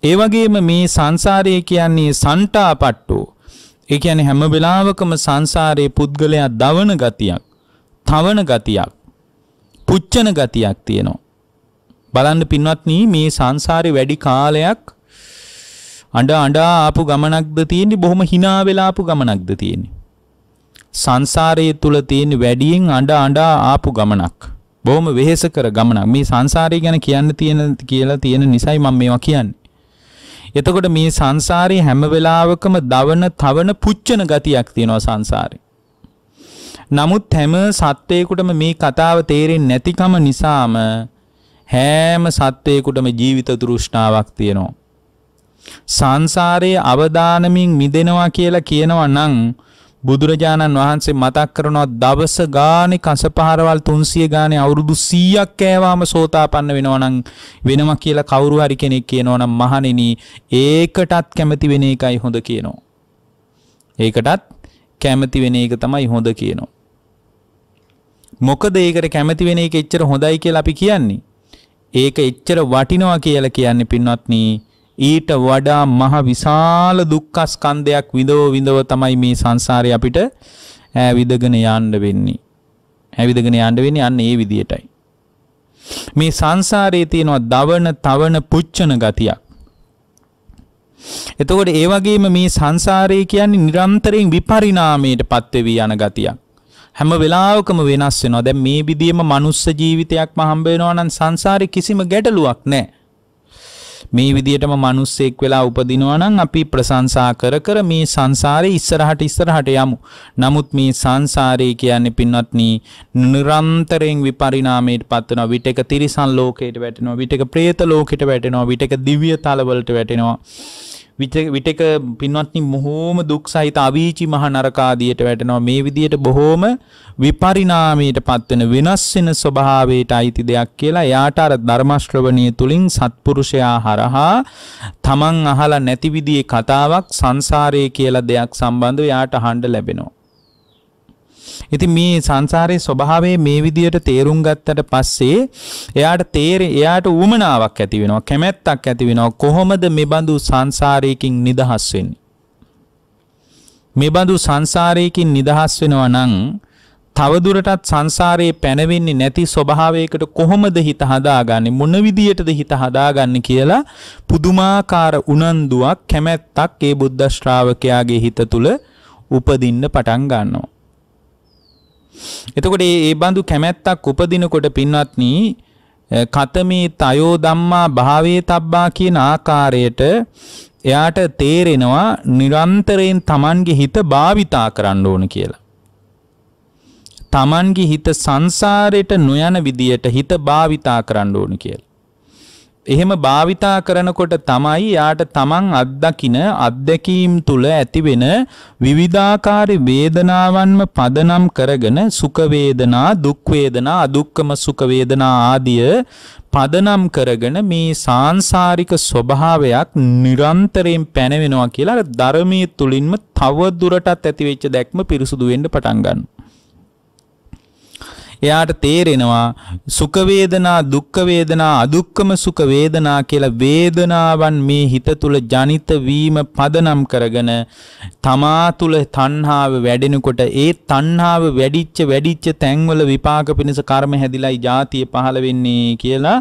[SPEAKER 1] ඒ වගේම මේ සංසාරය කියන්නේ සන්ටාපට්ටෝ. ඒ කියන්නේ හැම වෙලාවකම සංසාරයේ පුද්ගලයා දවන ගතියක්, තවන ගතියක්, පුච්චන ගතියක් තියෙනවා. බලන්න පින්වත්නි මේ සංසාරේ වැඩි කාලයක් අඬ අඬා ආපු ගමනක්ද තියෙන්නේ බොහොම hina වෙලා ආපු ගමනක්ද තියෙන්නේ. සංසාරයේ තුල තියෙන වැඩියෙන් අඬ අඬා ආපු ගමනක්. බොහොම වෙහෙස කර ගමනක්. මේ සංසාරය ගැන කියන්න තියෙන කියලා තියෙන නිසයි මම මේවා කියන්නේ. එතකොට මේ සංසාරේ හැම වෙලාවකම දවන, තවන, පුච්චන ගතියක් තියෙනවා සංසාරේ. නමුත් හැම සත්වයකටම මේ කතාව තේරෙන්නේ නැතිකම නිසාම හැම සත්වයකටම ජීවිත තෘෂ්ණාවක් තියෙනවා. සංසාරයේ අවදානමින් මිදෙනවා කියලා කියනවා නම් බුදුරජාණන් වහන්සේ මතක් කරනවා දවස ගානේ කසපහරවල් 300 ගානේ අවුරුදු 100ක් කෑවාම සෝතාපන්න වෙනවනම් වෙනවා කියලා කවුරු හරි කෙනෙක් කියනවනම් මහණෙනි ඒකටත් කැමති වෙන එකයි හොඳ කියනවා. ඒකටත් කැමති වෙන එක තමයි හොඳ කියනවා. මොකද ඒකට කැමති වෙන එක එච්චර හොඳයි කියලා අපි කියන්නේ. ඒක එච්චර වටිනවා කියලා කියන්නේ පින්වත්නි ඊට වඩා මහ විශාල දුක්ඛස්කන්ධයක් විඳව විඳව තමයි මේ සංසාරේ අපිට ඇවිදගෙන යන්න වෙන්නේ. ඇවිදගෙන යන්න වෙන්නේ අන්න ඒ විදියටයි. මේ සංසාරයේ තියෙනවා දවන, තවන, පුච්චන ගතියක්. එතකොට ඒ වගේම මේ සංසාරය කියන්නේ නිරන්තරයෙන් විපරිණාමයට පත්වෙවී යන ගතියක්. හැම වෙලාවකම වෙනස් වෙනවා. දැන් මේ විදියෙම මනුස්ස ජීවිතයක්ම හම්බ වෙනවා නම් සංසාරේ කිසිම ගැටලුවක් නැහැ. මේ විදිහටම මිනිස්සෙක් වෙලා උපදිනවා නම් අපි ප්‍රශංසා කර කර මේ සංසාරේ ඉස්සරහට ඉස්සරහට යමු. නමුත් මේ සංසාරේ කියන්නේ පින්වත්නි නිරන්තරයෙන් විපරිණාමයට පත්වන විටක තිරිසන් ලෝකයට වැටෙනවා විටක പ്രേත ලෝකයට වැටෙනවා විටක දිව්‍ය තලවලට වැටෙනවා විටක පින්වත්නි මොහෝම දුක් සහිත අවීචි මහ නරකාදියට වැටෙනවා මේ විදියට බොහෝම විපරිණාමයට පත්වෙන වෙනස් වෙන ස්වභාවයට අයිති දෙයක් කියලා එයාට අර ධර්ම ශ්‍රවණිය තුලින් සත්පුරුෂයා හරහා තමන් අහලා නැති විදිහේ කතාවක් සංසාරයේ කියලා දෙයක් සම්බන්ධව එයාට අහන්න ලැබෙනවා ඉතින් මේ සංසාරයේ ස්වභාවය මේ විදියට තේරුම් ගත්තට පස්සේ එයාට තේරෙ එයාට උමනාවක් ඇති වෙනවා කැමැත්තක් ඇති වෙනවා කොහොමද මේ බඳු සංසාරයකින් නිදහස් වෙන්නේ මේ බඳු සංසාරයකින් නිදහස් වෙනවා නම් තවදුරටත් සංසාරයේ පැනවෙන්නේ නැති ස්වභාවයකට කොහොමද හිත හදාගන්නේ මොන විදියටද හිත හදාගන්නේ කියලා පුදුමාකාර උනන්දුවක් කැමැත්තක් ඒ බුද්ධ ශ්‍රාවකයාගේ හිත තුළ උපදින්න පටන් ගන්නවා එතකොට ඒ බඳු කැමැත්තක් උපදිනකොට පින්වත්නි කතමේ තයෝ ධම්මා භාවේ තබ්බා කියන ආකාරයට එයාට තේරෙනවා නිරන්තරයෙන් Tamanගේ හිත භාවිතා කරන්න ඕන කියලා. Tamanගේ හිත සංසාරයට නොයන විදියට හිත භාවිතා කරන්න ඕන කියලා. එහෙම භාවිතා කරනකොට තමයි යාට තමන් අත්දකින අත්දැකීම් තුළ ඇතිවෙන විවිධාකාර වේදනාවන්ම පදනම් කරගෙන සුඛ වේදනා දුක් වේදනා අදුක්කම සුඛ වේදනා ආදිය පදනම් කරගෙන මේ සාංශාරික ස්වභාවයක් නිරන්තරයෙන් පැනවෙනවා කියලා අර ධර්මයේ තුලින්ම තව දුරටත් ඇතිවෙච්ච දැක්ම පිරිසුදු වෙන්න පටන් ගන්නවා එයාට තේරෙනවා සුඛ වේදනා දුක්ඛ වේදනා අදුක්කම සුඛ වේදනා කියලා වේදනාවන් මේ හිත තුල ජනිත වීම පදනම් කරගෙන තමා තුල තණ්හාව වැඩෙනකොට ඒ තණ්හාව වැඩිච්ච වැඩිච්ච තැන්වල විපාක පිණිස කර්ම හැදිලායි ජාතිය පහළ වෙන්නේ කියලා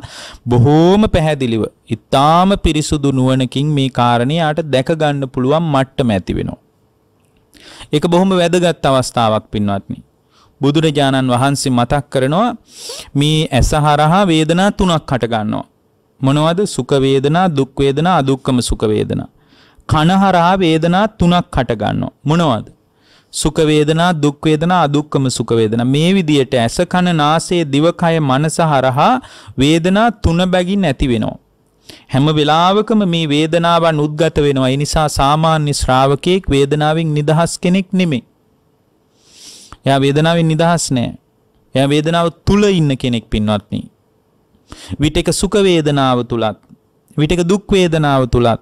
[SPEAKER 1] බොහෝම පැහැදිලිව ඉතාම පිරිසුදු නුවණකින් මේ කාරණේ යාට දැක ගන්න පුළුවන් මට්ටම ඇති වෙනවා. ඒක බොහොම වැදගත් අවස්ථාවක් පින්වත්නි. බුදුරජාණන් වහන්සේ මතක් කරනවා මේ ඇස හරහා වේදනා තුනක් හට ගන්නවා. මොනවද? සුඛ වේදනා, දුක් වේදනා, අදුක්කම සුඛ වේදනා. කන හරහා වේදනා තුනක් හට ගන්නවා. මොනවද? සුඛ වේදනා දුක් වේදනා අදුක්කම සුඛ වේදනා මේ විදියට ඇස කන නාසය දිවකය මනස හරහා වේදනා තුන බැගින් ඇති වෙනවා හැම වෙලාවකම මේ වේදනාවන් උද්ගත වෙනවා ඒ නිසා සාමාන්‍ය ශ්‍රාවකෙක් වේදනාවෙන් නිදහස් කෙනෙක් නෙමෙයි එයා වේදනාවෙන් නිදහස් නෑ. එයා වේදනාව තුල ඉන්න කෙනෙක් පින්වත්නි. විටක සුඛ වේදනාව තුලත් විටක දුක් වේදනාව තුලත්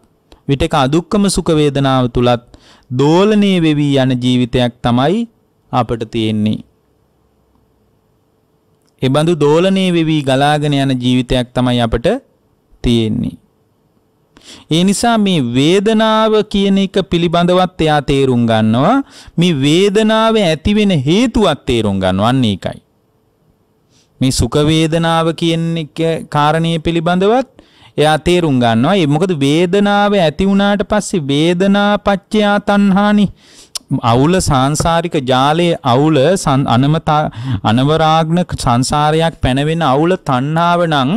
[SPEAKER 1] විටක අදුක්කම සුඛ වේදනාව තුලත් දෝලණය වෙවි යන ජීවිතයක් තමයි අපට තියෙන්නේ. ඒ බඳු දෝලණය වෙවි ගලාගෙන යන ජීවිතයක් තමයි අපට තියෙන්නේ. ඒ නිසා මේ වේදනාව කියන එක පිළිබඳවත් එයා තේරුම් ගන්නවා. මේ වේදනාව ඇති වෙන හේතුවත් තේරුම් ගන්නවා. අන්න ඒකයි. මේ සුඛ වේදනාව කියන කාරණය පිළිබඳවත් එයා තේරුම් ගන්නවා. ඒ මොකද වේදනාව ඇති වුණාට පස්සේ වේදනා පච්චය තණ්හානි අවුල සාංශාරික ජාලයේ අවුල අනමතා අනවරාග්න සංසාරයක් පැනවෙන අවුල තණ්හාව නම්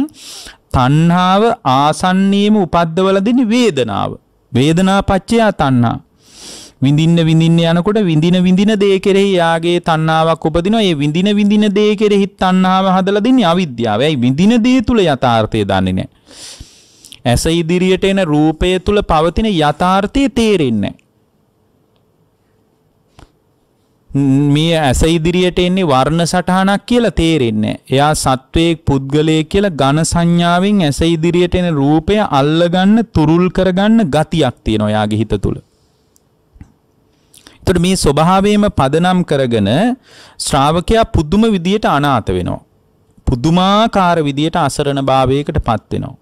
[SPEAKER 1] තණ්හාව ආසන්නීයම උපද්දවල දෙන වේදනාව. වේදනාපච්චයා තණ්හා. විඳින්න විඳින්න යනකොට විඳින විඳින දේ කෙරෙහි යාගේ තණ්හාවක් උපදිනවා. ඒ විඳින විඳින දේ කෙරෙහි තණ්හාව හදලා දෙන්නේ අවිද්‍යාව. ඒයි විඳින දේ තුල යථාර්ථය දන්නේ නැහැ. ඇස ඉදිරියට එන රූපය තුල පවතින යථාර්ථය තේරෙන්නේ නැහැ. මේ ඇස ඉදිරියට එන්නේ වර්ණ සටහනක් කියලා තේරෙන්නේ. එයා සත්වයෙක් පුද්ගලයෙක් කියලා ඝන සංඥාවෙන් ඇස ඉදිරියට එන රූපය අල්ලගන්න තුරුල් කරගන්න ගතියක් තියෙනවා එයාගේ හිත තුල. එතකොට මේ ස්වභාවයම පදනම් කරගෙන ශ්‍රාවකයා පුදුම විදියට අනාථ වෙනවා. පුදුමාකාර විදියට අසරණ භාවයකට පත් වෙනවා.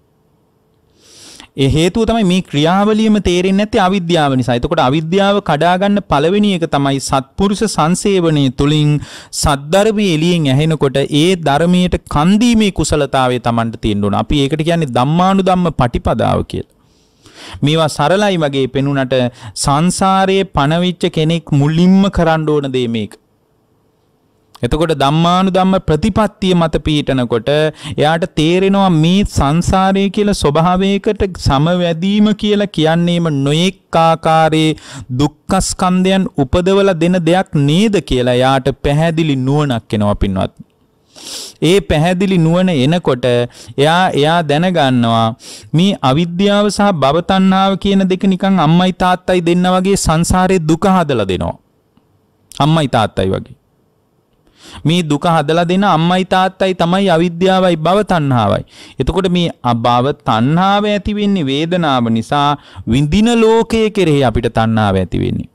[SPEAKER 1] ඒ හේතුව තමයි මේ ක්‍රියාවලියම තේරෙන්නේ නැත්තේ අවිද්‍යාව නිසා. එතකොට අවිද්‍යාව කඩා ගන්න පළවෙනි එක තමයි සත්පුරුෂ සංසේවණය තුලින් සද්ධර්මයේ එළියෙන් ඇහෙනකොට ඒ ධර්මයට කන් දීමේ කුසලතාවය Tamanට තියෙන්න ඕන. අපි ඒකට කියන්නේ ධම්මානුධම්ම පටිපදාව කියලා. මේවා සරලයි වගේ පෙනුනට සංසාරයේ පණවිච්ච කෙනෙක් මුලින්ම කරන්න ඕන දේ මේක. එතකොට ධම්මානු ධම්ම ප්‍රතිපත්තිය මත පීටනකොට එයාට තේරෙනවා මේ සංසාරය කියලා ස්වභාවයකට සමවැදීම කියලා කියන්නේම නොයෙක් ආකාරයේ දුක්ඛස්කන්ධයන් උපදවලා දෙන දෙයක් නේද කියලා එයාට පැහැදිලි නුවණක් එනවා පින්වත්. ඒ පැහැදිලි නුවණ එනකොට එයා එයා දැනගන්නවා මේ අවිද්‍යාව සහ භවතණ්හාව කියන දෙක නිකන් අම්මයි තාත්තයි දෙන්නා වගේ සංසාරේ දුක හදලා දෙනවා. අම්මයි තාත්තයි වගේ. මේ දුක හදලා දෙන අම්මයි තාත්තයි තමයි අවිද්‍යාවයි භව තණ්හාවයි. එතකොට මේ අභව තණ්හාව ඇති වෙන්නේ වේදනාව නිසා විඳින ලෝකයේ කෙරෙහි අපිට තණ්හාව ඇති වෙන්නේ.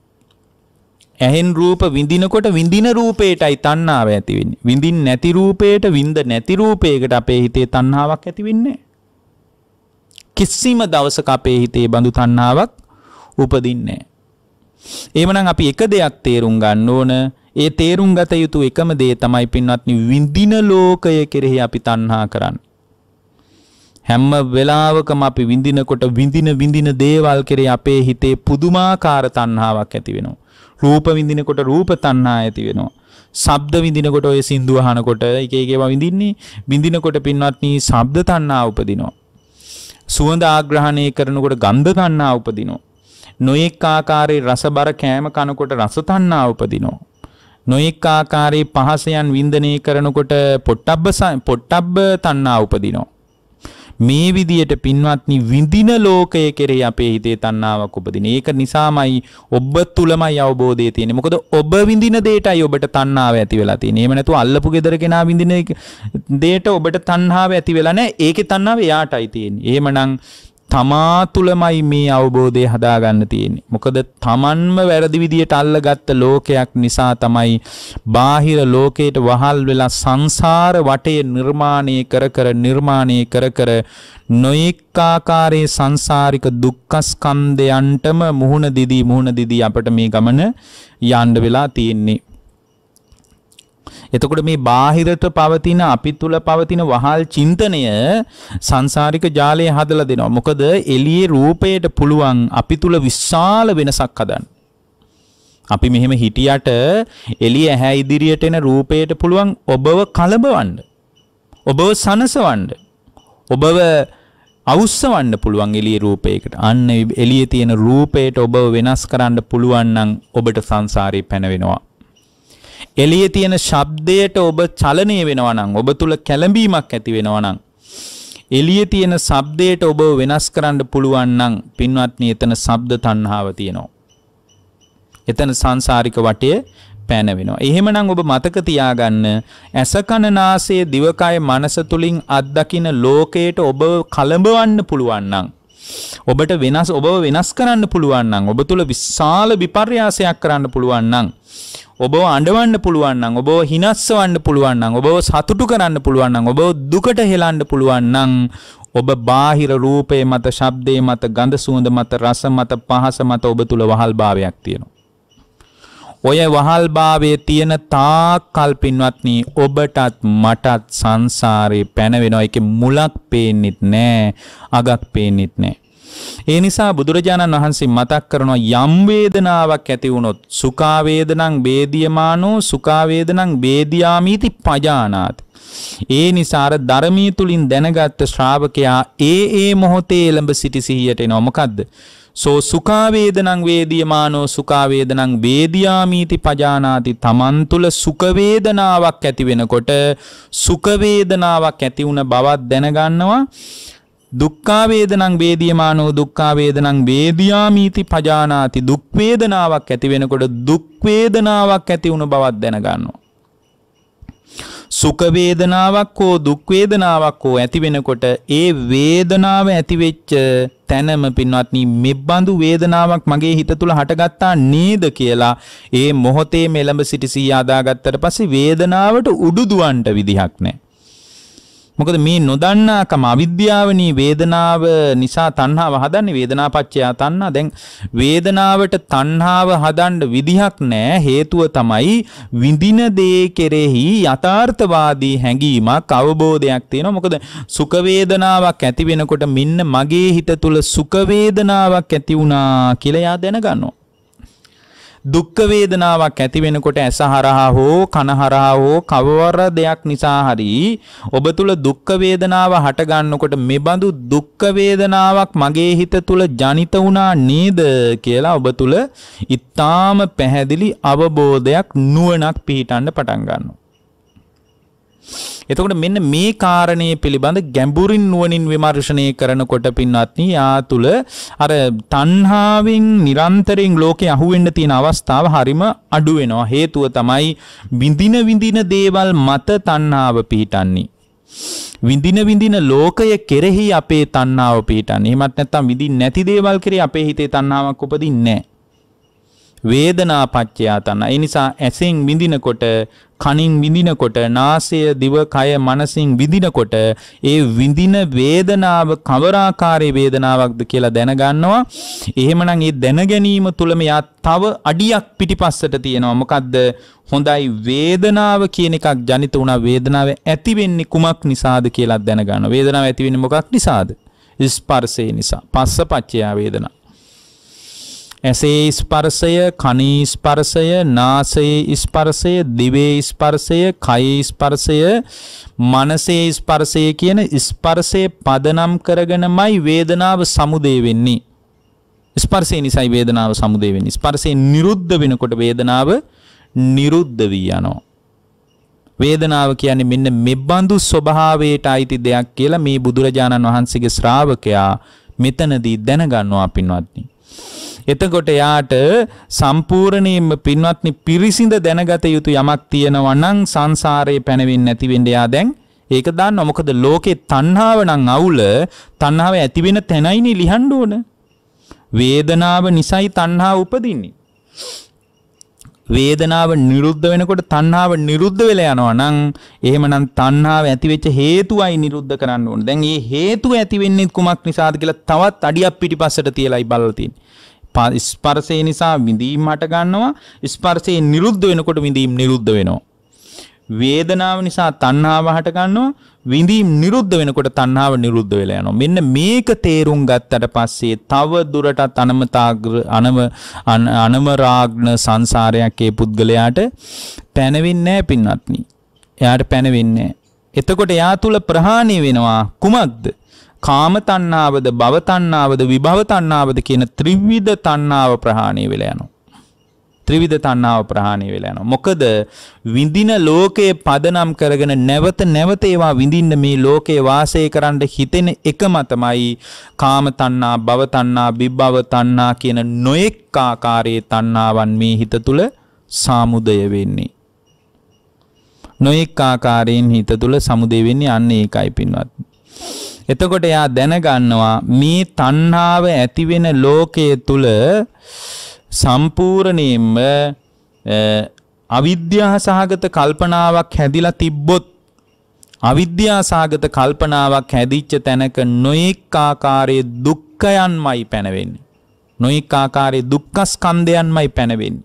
[SPEAKER 1] ඇහෙන් රූප විඳිනකොට විඳින රූපේටයි තණ්හාව ඇති වෙන්නේ. විඳින් නැති රූපේට විඳ නැති රූපයකට අපේ හිතේ තණ්හාවක් ඇති වෙන්නේ කිසිම දවසක අපේ හිතේ බඳු තණ්හාවක් උපදින්නේ නැහැ. එහෙමනම් අපි එක දෙයක් තේරුම් ගන්න ඕන ඒ තේරුම් ගත යුතු එකම දේ තමයි පින්වත්නි විඳින ලෝකය කෙරෙහි අපි තණ්හා කරන්නේ. හැම වෙලාවකම අපි විඳිනකොට විඳින විඳින දේවල් කෙරේ අපේ හිතේ පුදුමාකාර තණ්හාවක් ඇති වෙනවා. රූප විඳිනකොට රූප තණ්හා ඇති වෙනවා. ශබ්ද විඳිනකොට ඔය සින්දු අහනකොට එක එක ඒවා විඳින්නේ විඳිනකොට පින්වත්නි ශබ්ද තණ්හා උපදිනවා. සුවඳ ආග්‍රහණය කරනකොට ගන්ධ තණ්හා උපදිනවා. නොඑක් ආකාරයේ රස බර කෑම කනකොට රස තණ්හා උපදිනවා. නොයෙක් ආකාරයේ පහසයන් වින්දනය කරනකොට පොට්ටබ්බ පොට්ටබ්බ තණ්හා උපදිනවා. මේ විදියට පින්වත්නි විඳින ලෝකය කෙරෙහි අපේ හිතේ තණ්හාවක් උපදින. ඒක නිසාමයි ඔබ තුලමයි අවබෝධය තියෙන්නේ. මොකද ඔබ විඳින දෙයටයි ඔබට තණ්හාව ඇති වෙලා තියෙන්නේ. එහෙම නැතුව අල්ලපු gedara කෙනා විඳින දෙයට ඔබට තණ්හාව ඇති වෙලා නැහැ. ඒකේ තණ්හාව එයාටයි තියෙන්නේ. එහෙමනම් තමා තුළමයි මේ අවබෝධය හදාගන්න තියෙන්නේ. මොකද තමන්ම වැරදි විදියට අල්ලගත්ත ලෝකයක් නිසා තමයි බාහිර ලෝකයට වහල් වෙලා සංසාර වටේ නිර්මාණය කර කර නිර්මාණය කර කර නොඑක් ආකාරයේ සංසාරික දුක්ඛස්කන්ධයන්ටම මුහුණ දෙදී මුහුණ දෙදී අපට මේ ගමන යන්න වෙලා තියෙන්නේ. එතකොට මේ බාහිරට පවතින අපි තුල පවතින වහල් චින්තනය සංසාරික ජාලය හදලා දෙනවා. මොකද එළියේ රූපයට පුළුවන් අපි තුල විශාල වෙනසක් හදන්න. අපි මෙහෙම හිටියට එළිය ඇහැ ඉදිරියට එන රූපයට පුළුවන් ඔබව කලබවන්න. ඔබව සනසවන්න. ඔබව අවුස්සවන්න පුළුවන් එළියේ රූපයකට. අන්න එළියේ තියෙන රූපයට ඔබව වෙනස් කරන්න පුළුවන් නම් ඔබට සංසාරේ පැනවෙනවා. එළියේ තියෙන ශබ්දයට ඔබ චලනය වෙනවා නම් ඔබ තුල කැළඹීමක් ඇති වෙනවා නම් එළියේ තියෙන ශබ්දයට ඔබ වෙනස් කරන්න පුළුවන් නම් පින්වත්නි එතන ශබ්ද තණ්හාව තියෙනවා. එතන සංසාරික වටය පැන වෙනවා. එහෙමනම් ඔබ මතක තියාගන්න ඇස කන නාසය දිවකය මනස තුලින් අත්දකින ලෝකයට ඔබ කලඹවන්න පුළුවන් නම් ඔබට වෙනස් ඔබව වෙනස් කරන්න පුළුවන් නම් ඔබ තුල විශාල විපර්යාසයක් කරන්න පුළුවන් නම් ඔබව අඩවන්න පුළුවන්නම් ඔබව හිනස්සවන්න පුළුවන්නම් ඔබව සතුටු කරන්න පුළුවන්නම් ඔබව දුකට හෙලන්න පුළුවන්නම් ඔබ බාහිර රූපය මත ශබ්දය මත ගඳ සුවඳ මත රස මත පහස මත ඔබ තුළ වහල් භාවයක් තියෙනවා. ඔය වහල් භාවය තියෙන තා කල්පින්වත්නී ඔබටත් මටත් සංසාරයේ පැනවෙනවා එක මුලක් පේන්නෙත් නෑ අගක් පේන්නෙත් නෑ. ඒ නිසා බුදුරජාණන් වහන්සේ මතක් කරනවා යම් වේදනාවක් ඇති වුණොත් සුඛාවේදනං බේදියමානෝ සුඛාවේදනං බේදියාමීති පජානාති ඒ නිසාර ධර්මී තුලින් දැනගත්ත ශ්‍රාවකයා ඒ ඒ මොහොතේ එළඹ සිටි සිහියට එනවා මොකද්ද සෝ සුඛාවේදනං වේදියමානෝ සුඛාවේදනං වේදියාමීති පජානාති තමන් තුල සුඛ වේදනාවක් ඇති වෙනකොට සුඛ වේදනාවක් ඇති වුණ බවක් දැනගන්නවා දුක්ඛාවේදනං වේදියමානෝ දුක්ඛාවේදනං වේදියාමීති පජානාති දුක් වේදනාවක් ඇති වෙනකොට දුක් වේදනාවක් ඇති වුණ බවක් දැනගන්නවා සුඛ වේදනාවක් හෝ දුක් වේදනාවක් හෝ ඇති වෙනකොට ඒ වේදනාව ඇති වෙච්ච තැනම පින්වත්නි මෙබඳු වේදනාවක් මගේ හිත තුල හටගත්තා නේද කියලා ඒ මොහොතේ මෙලඹ සිටි සී ආදාගත්තට පස්සේ වේදනාවට උඩුදුවන්ට විදිහක් නැහැ මොකද මේ නොදන්නාකම අවිද්‍යාවනී වේදනාව නිසා තණ්හාව හදන්නේ වේදනාපච්චය තණ්හා. දැන් වේදනාවට තණ්හාව හදන්න විදිහක් නැහැ. හේතුව තමයි විඳින දේ කෙරෙහි යථාර්ථවාදී හැඟීමක් අවබෝධයක් තියෙනවා. මොකද සුඛ වේදනාවක් ඇති වෙනකොට මෙන්න මගේ හිත තුල සුඛ වේදනාවක් ඇති වුණා කියලා එයා දැනගන්නවා. දුක්ඛ වේදනාවක් ඇති වෙනකොට ඇස හරහා හෝ කන හරහා හෝ කවර දෙයක් නිසා හරි ඔබ තුල දුක්ඛ වේදනාව හට ගන්නකොට මෙබඳු දුක්ඛ වේදනාවක් මගේ හිත තුල ජනිත වුණා නේද කියලා ඔබ තුල ඊටාම පැහැදිලි අවබෝධයක් නුවණක් පිහිටන්න පටන් ගන්නවා එතකොට මෙන්න මේ කාරණය පිළිබඳ ගැඹුරින් නුවනින් විමර්ශනය කරනකොට පින්වත්නි යා තුළ අර තණ්හාවෙන් නිරන්තරයෙන් ලෝකේ අහුවෙන්න තියෙන අවස්ථාව හරිම අඩු වෙනවා හේතුව තමයි විඳින විඳින දේවල් මත තණ්හාව පිහිටන්නේ විඳින විඳින ලෝකය කෙරෙහි අපේ තණ්හාව පිහිටන්නේ. එහෙමත් නැත්නම් විඳින් නැති දේවල් කෙරෙහි අපේ හිතේ තණ්හාවක් උපදින්නේ නැහැ. වේදනා පච්චයා තණ්හා. ඒ නිසා ඇසෙන් විඳිනකොට, කනින් විඳිනකොට, නාසය, දිව, කය, මනසින් විඳිනකොට ඒ විඳින වේදනාව කවර ආකාරයේ වේදනාවක්ද කියලා දැනගන්නවා. එහෙමනම් ඒ දැන ගැනීම තුලම යා තව අඩියක් පිටිපස්සට තියෙනවා. මොකද්ද? හොඳයි වේදනාව කියන එකක් ජනිත වුණා. වේදනාව ඇති වෙන්නේ කුමක් නිසාද කියලා දැනගන්නවා. වේදනාව ඇති වෙන්නේ මොකක් නිසාද? ස්පර්ශය නිසා. පස්ස පච්චයා වේදනා. ඇසේ ස්පර්ශය කනී ස්පර්ශය නාසයේ ස්පර්ශය දිවේ ස්පර්ශය කයි ස්පර්ශය මනසේ ස්පර්ශය කියන ස්පර්ශයේ පදනම් කරගෙනමයි වේදනාව සමුදේ වෙන්නේ ස්පර්ශය නිසායි වේදනාව සමුදේ වෙන්නේ ස්පර්ශය නිරුද්ධ වෙනකොට වේදනාව නිරුද්ධ වී යනවා වේදනාව කියන්නේ මෙන්න මෙබඳු ස්වභාවයට අයිති දෙයක් කියලා මේ බුදුරජාණන් වහන්සේගේ ශ්‍රාවකයා මෙතනදී දැනගන්නවා පින්වත්නි එතකොට එයාට සම්පූර්ණයෙන්ම පින්වත්නි පිරිසිඳ දැනගත යුතු යමක් තියෙනවා නම් සංසාරේ පැනවෙන්නේ නැති වෙන්න එයා දැන් ඒක දාන්න මොකද ලෝකේ තණ්හාව නම් අවුල තණ්හාව ඇති වෙන තැනයිනේ ලිහන්න ඕන වේදනාව නිසයි තණ්හාව උපදින්නේ වේදනාව නිරුද්ධ වෙනකොට තණ්හාව නිරුද්ධ වෙලා යනවා නම් එහෙමනම් තණ්හාව ඇති වෙච්ච හේතුවයි නිරුද්ධ කරන්න ඕනේ. දැන් මේ හේතුව ඇති වෙන්නේ කුමක් නිසාද කියලා තවත් අඩියක් පිටිපස්සට තියලායි බලලා තියෙන්නේ. ස්පර්ශය නිසා විඳීම් හට ගන්නවා. ස්පර්ශය නිරුද්ධ වෙනකොට විඳීම් නිරුද්ධ වෙනවා. වේදනාව නිසා තණ්හාව හට ගන්නවා විඳීම් නිරුද්ධ වෙනකොට තණ්හාව නිරුද්ධ වෙලා යනවා මෙන්න මේක තේරුම් ගත්තට පස්සේ තව දුරටත් අනමතාග්‍ර අනම අනමරාග්න සංසාරයක් ඒ පුද්ගලයාට පැනවෙන්නේ නැහැ පින්වත්නි එයාට පැනවෙන්නේ එතකොට එයා තුල ප්‍රහාණය වෙනවා කුමක්ද කාම තණ්හාවද භව තණ්හාවද විභව තණ්හාවද කියන ත්‍රිවිධ තණ්හාව ප්‍රහාණය වෙලා යනවා ත්‍රිවිධ තණ්හාව ප්‍රහාණය වෙලා යනවා. මොකද විඳින ලෝකයේ පදනම් කරගෙන නැවත නැවත ඒවා විඳින්න මේ ලෝකේ වාසය කරන්න හිතෙන එකම තමයි කාම තණ්හා, භව තණ්හා, විභව තණ්හා කියන නොඑක් ආකාරයේ තණ්හාවන් මේ හිත තුල සාමුදය වෙන්නේ. නොඑක් ආකාරයෙන් හිත තුල සමුදේ වෙන්නේ අන්න ඒකයි පින්වත්. එතකොට එයා දැනගන්නවා මේ තණ්හාව ඇති වෙන ලෝකයේ තුල සම්පූර්ණයෙන්ම අවිද්‍යා සහගත කල්පනාවක් හැදිලා තිබ්බොත් අවිද්‍යා සහගත කල්පනාවක් හැදිච්ච තැනක නොඑක් ආකාරයේ දුක්ඛයන්මයි පැනවෙන්නේ. නොඑක් ආකාරයේ දුක්ඛ ස්කන්ධයන්මයි පැනවෙන්නේ.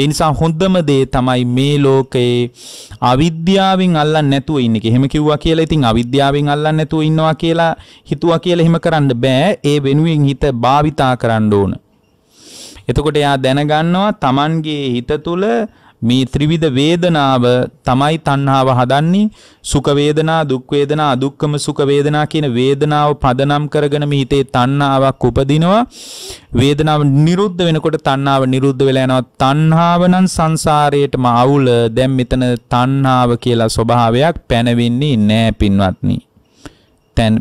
[SPEAKER 1] ඒ නිසා හොඳම දේ තමයි මේ ලෝකයේ අවිද්‍යාවෙන් අල්ලන්නේ නැතුව ඉන්න එක. එහෙම කිව්වා කියලා ඉතින් අවිද්‍යාවෙන් අල්ලන්නේ නැතුව ඉන්නවා කියලා හිතුවා කියලා එහෙම කරන්න බෑ. ඒ වෙනුවෙන් හිත භාවිතා කරන්න ඕන. එතකොට එයා දැනගන්නවා Tamanගේ හිත තුල මේ ත්‍රිවිධ වේදනාව තමයි තණ්හාව හදන්නේ සුඛ වේදනා දුක් වේදනා අදුක්කම සුඛ වේදනා කියන වේදනාව පදනම් කරගෙන මේ හිතේ තණ්හාවක් උපදිනවා වේදනාව නිරුද්ධ වෙනකොට තණ්හාව නිරුද්ධ වෙලා යනවා තණ්හාව නම් සංසාරයේටම අවුල දැන් මෙතන තණ්හාව කියලා ස්වභාවයක් පැනවෙන්නේ නැහැ පින්වත්නි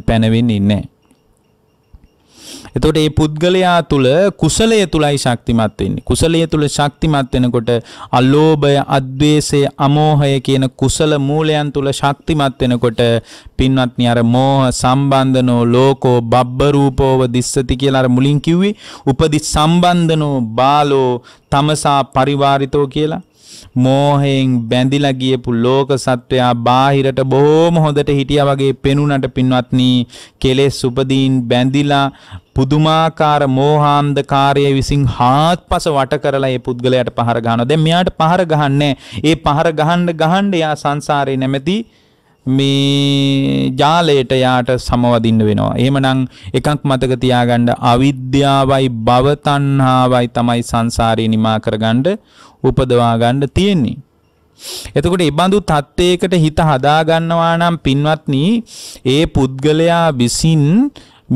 [SPEAKER 1] පැනවෙන්නේ නැහැ එතකොට මේ පුද්ගලයා තුල කුසලය තුලයි ශක්තිමත් වෙන්නේ. කුසලය තුල ශක්තිමත් වෙනකොට අලෝභය, අද්වේෂය, අමෝහය කියන කුසල මූලයන් තුල ශක්තිමත් වෙනකොට පින්වත්නි අර මෝහ සම්බන්ධනෝ ලෝකෝ බබ්බ රූපෝව දිස්සති කියලා අර මුලින් කිව්වේ උපදි සම්බන්ධනෝ බාලෝ තමසා පරිවාරිතෝ කියලා මෝහයෙන් බැඳිලා ගියපු ලෝක සත්වයා බාහිරට බොහොම හොඳට හිටියා වගේ පෙනුනට පින්වත්නි කෙලෙස් උපදීන් බැඳිලා පුදුමාකාර මෝහාන්ධකාරය විසින් හාත්පස වට කරලා ඒ පුද්ගලයාට පහර ගහනවා. දැන් මෙයාට පහර ගහන්නේ. ඒ පහර ගහන්න ගහන්න යා සංසාරේ නැමැති මේ ජාලයට යාට සමවදින්න වෙනවා. එහෙමනම් එකක් මතක තියාගන්න අවිද්‍යාවයි භවතණ්හාවයි තමයි සංසාරේ නිමා කරගන්න උපදවා ගන්න තියෙන්නේ. එතකොට මේ බඳු தත්ත්වයකට හිත හදා ගන්නවා නම් පින්වත්නි, ඒ පුද්ගලයා විසින්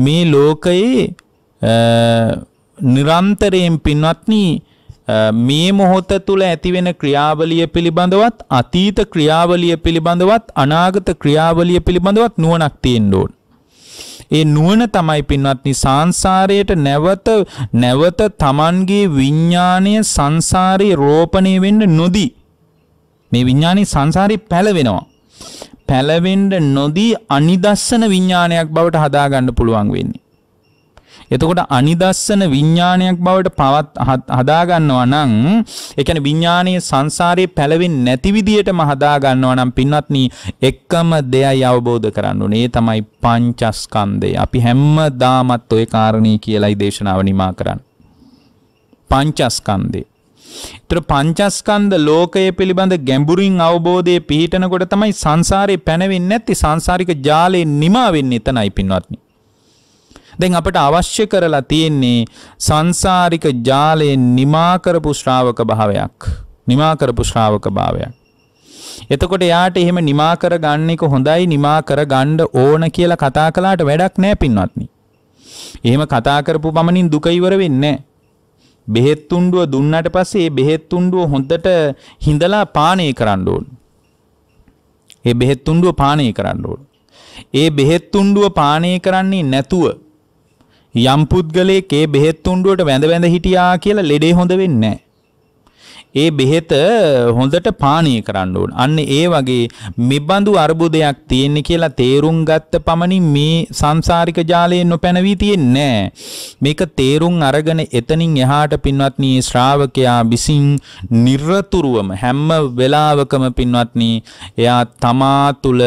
[SPEAKER 1] මේ ලෝකයේ නිරන්තරයෙන් පින්වත්නි මේ මොහොත තුළ ඇතිවෙන ක්‍රියාවලිය පිළිබඳවත් අතීත ක්‍රියාවලිය පිළිබඳවත් අනාගත ක්‍රියාවලිය පිළිබඳවත් නුවණක් තියෙන්න ඕන. ඒ නුවණ තමයි පින්වත්නි සංසාරයට නැවත නැවත Tamanගේ විඥාණය සංසාරේ රෝපණය වෙන්න නොදී මේ විඥාණය සංසාරේ පැලවෙනවා. පැලවෙන්න නොදී අනිදස්සන විඥානයක් බවට හදාගන්න පුළුවන් වෙන්නේ. එතකොට අනිදස්සන විඥානයක් බවට පවත් හදා ගන්නවා නම් ඒ කියන්නේ විඥානයේ සංසාරේ පැලවෙන්නේ නැති විදියටම හදා ගන්නවා නම් පින්වත්නි එකම දෙයයි අවබෝධ කරන්න ඕනේ ඒ තමයි පංචස්කන්ධය. අපි හැමදාමත් ওই කාරණේ කියලායි දේශනාව නිමා කරන්නේ. පංචස්කන්ධය ඒතර පංචස්කන්ධ ලෝකය පිළිබඳ ගැඹුරින් අවබෝධයේ පිහිටනකොට තමයි සංසාරේ පැනවෙන්නේ නැති සංසාරික ජාලේ නිමා වෙන්නේ එතනයි පින්වත්නි. දැන් අපට අවශ්‍ය කරලා තියෙන්නේ සංසාරික ජාලයෙන් නිමා කරපු ශ්‍රාවක භාවයක්. නිමා කරපු ශ්‍රාවක භාවයක්. එතකොට යාට එහෙම නිමා කරගන්න එක හොඳයි නිමා කරගන්න ඕන කියලා කතා කළාට වැඩක් නෑ පින්වත්නි. එහෙම කතා කරපු පමණින් දුක ඉවර වෙන්නේ නෑ. බෙහෙත් තුණ්ඩුව දුන්නට පස්සේ ඒ බෙහෙත් තුණ්ඩුව හොඳට හිඳලා පානය කරන්න ඕන. ඒ බෙහෙත් තුණ්ඩුව පානය කරන්න ඕන. ඒ බෙහෙත් තුණ්ඩුව පානය කරන්නේ නැතුව යම් පුද්ගලයෙක් ඒ බෙහෙත් තුණ්ඩුවට වැඳ වැඳ හිටියා කියලා ලෙඩේ හොඳ වෙන්නේ නැහැ. ඒ බෙහෙත හොඳට පානය කරන්න ඕන. අන්න ඒ වගේ මෙබඳු අර්බුදයක් තියෙන්නේ කියලා තේරුම් ගත්ත පමණින් මේ සංසාරික ජාලයේ නොපැනවී තියෙන්නේ මේක තේරුම් අරගෙන එතනින් එහාට පින්වත්නි ශ්‍රාවකයා විසින් නිර්තුරුවම හැම වෙලාවකම පින්වත්නි එයා තමා තුළ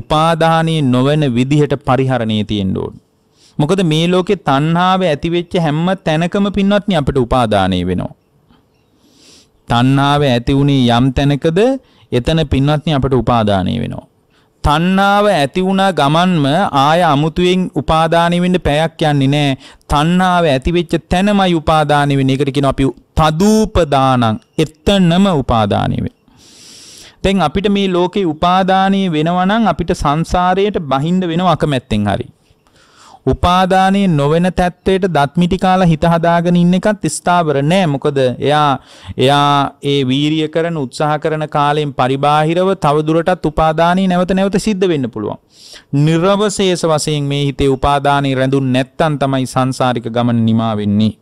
[SPEAKER 1] උපාදානී නොවන විදිහට පරිහරණය තියෙන්න ඕන. මොකද මේ ලෝකේ තණ්හාව ඇතිවෙච්ච හැම තැනකම පින්වත්නි අපිට උපාදානය වෙනවා. තණ්හාව ඇති වුණේ යම් තැනකද එතන පින්වත්නි අපිට උපාදානය වෙනවා. තණ්හාව ඇති වුණා ගමන්ම ආය අමුතුවෙන් උපාදානෙ වෙන්න පැයක් යන්නේ නැහැ. තණ්හාව ඇති වෙච්ච තැනමයි උපාදානෙ වෙන්නේ. ඒකට කියනවා අපි තදූපදානං. එතනම උපාදානෙ වෙන්නේ. දැන් අපිට මේ ලෝකේ උපාදානෙ වෙනවා නම් අපිට සංසාරයට බහිඳ වෙනව අකමැත්තෙන් හරි. උපාදානයේ නොවන තත්ත්වයට දත් මිටි කාලා හිත හදාගෙන ඉන්න එකත් ස්ථාවර නෑ. මොකද එයා එයා ඒ වීරිය කරන උත්සාහ කරන කාලයෙන් පරිබාහිරව තවදුරටත් උපාදානයේ නැවත නැවත සිද්ධ වෙන්න පුළුවන්. නිර්වශේෂ වශයෙන් මේ හිතේ උපාදානයේ රැඳුන් නැත්තම් තමයි සංසාරික ගමන නිමා වෙන්නේ.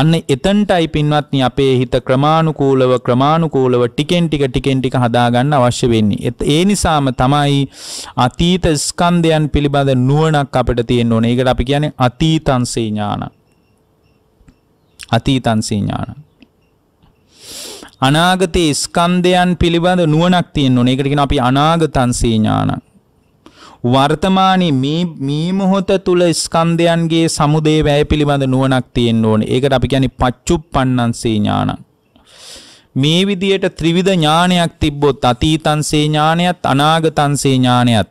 [SPEAKER 1] අන්න එතනටයි පින්වත්නි අපේ හිත ක්‍රමානුකූලව ක්‍රමානුකූලව ටිකෙන් ටික ටිකෙන් ටික හදාගන්න අවශ්‍ය වෙන්නේ. ඒ නිසාම තමයි අතීත ස්කන්ධයන් පිළිබඳ නුවණක් අපිට තියෙන්න ඕනේ. ඒකට අපි කියන්නේ අතීතංසේ ඥාන. අතීතංසේ ඥාන. අනාගතයේ ස්කන්ධයන් පිළිබඳ නුවණක් තියෙන්න ඕනේ. ඒකට කියන අපි අනාගතංසේ ඥානක්. වර්තමානයේ මේ මේ මොහොත තුල ස්කන්ධයන්ගේ සමුදේ වැය පිළිබඳ නුවණක් තියෙන්න ඕනේ. ඒකට අපි කියන්නේ පච්චුප්පන්නංසේ ඥානං. මේ විදියට ත්‍රිවිධ ඥානයක් තිබ්බොත් අතීතංසේ ඥානයත් අනාගතංසේ ඥානයත්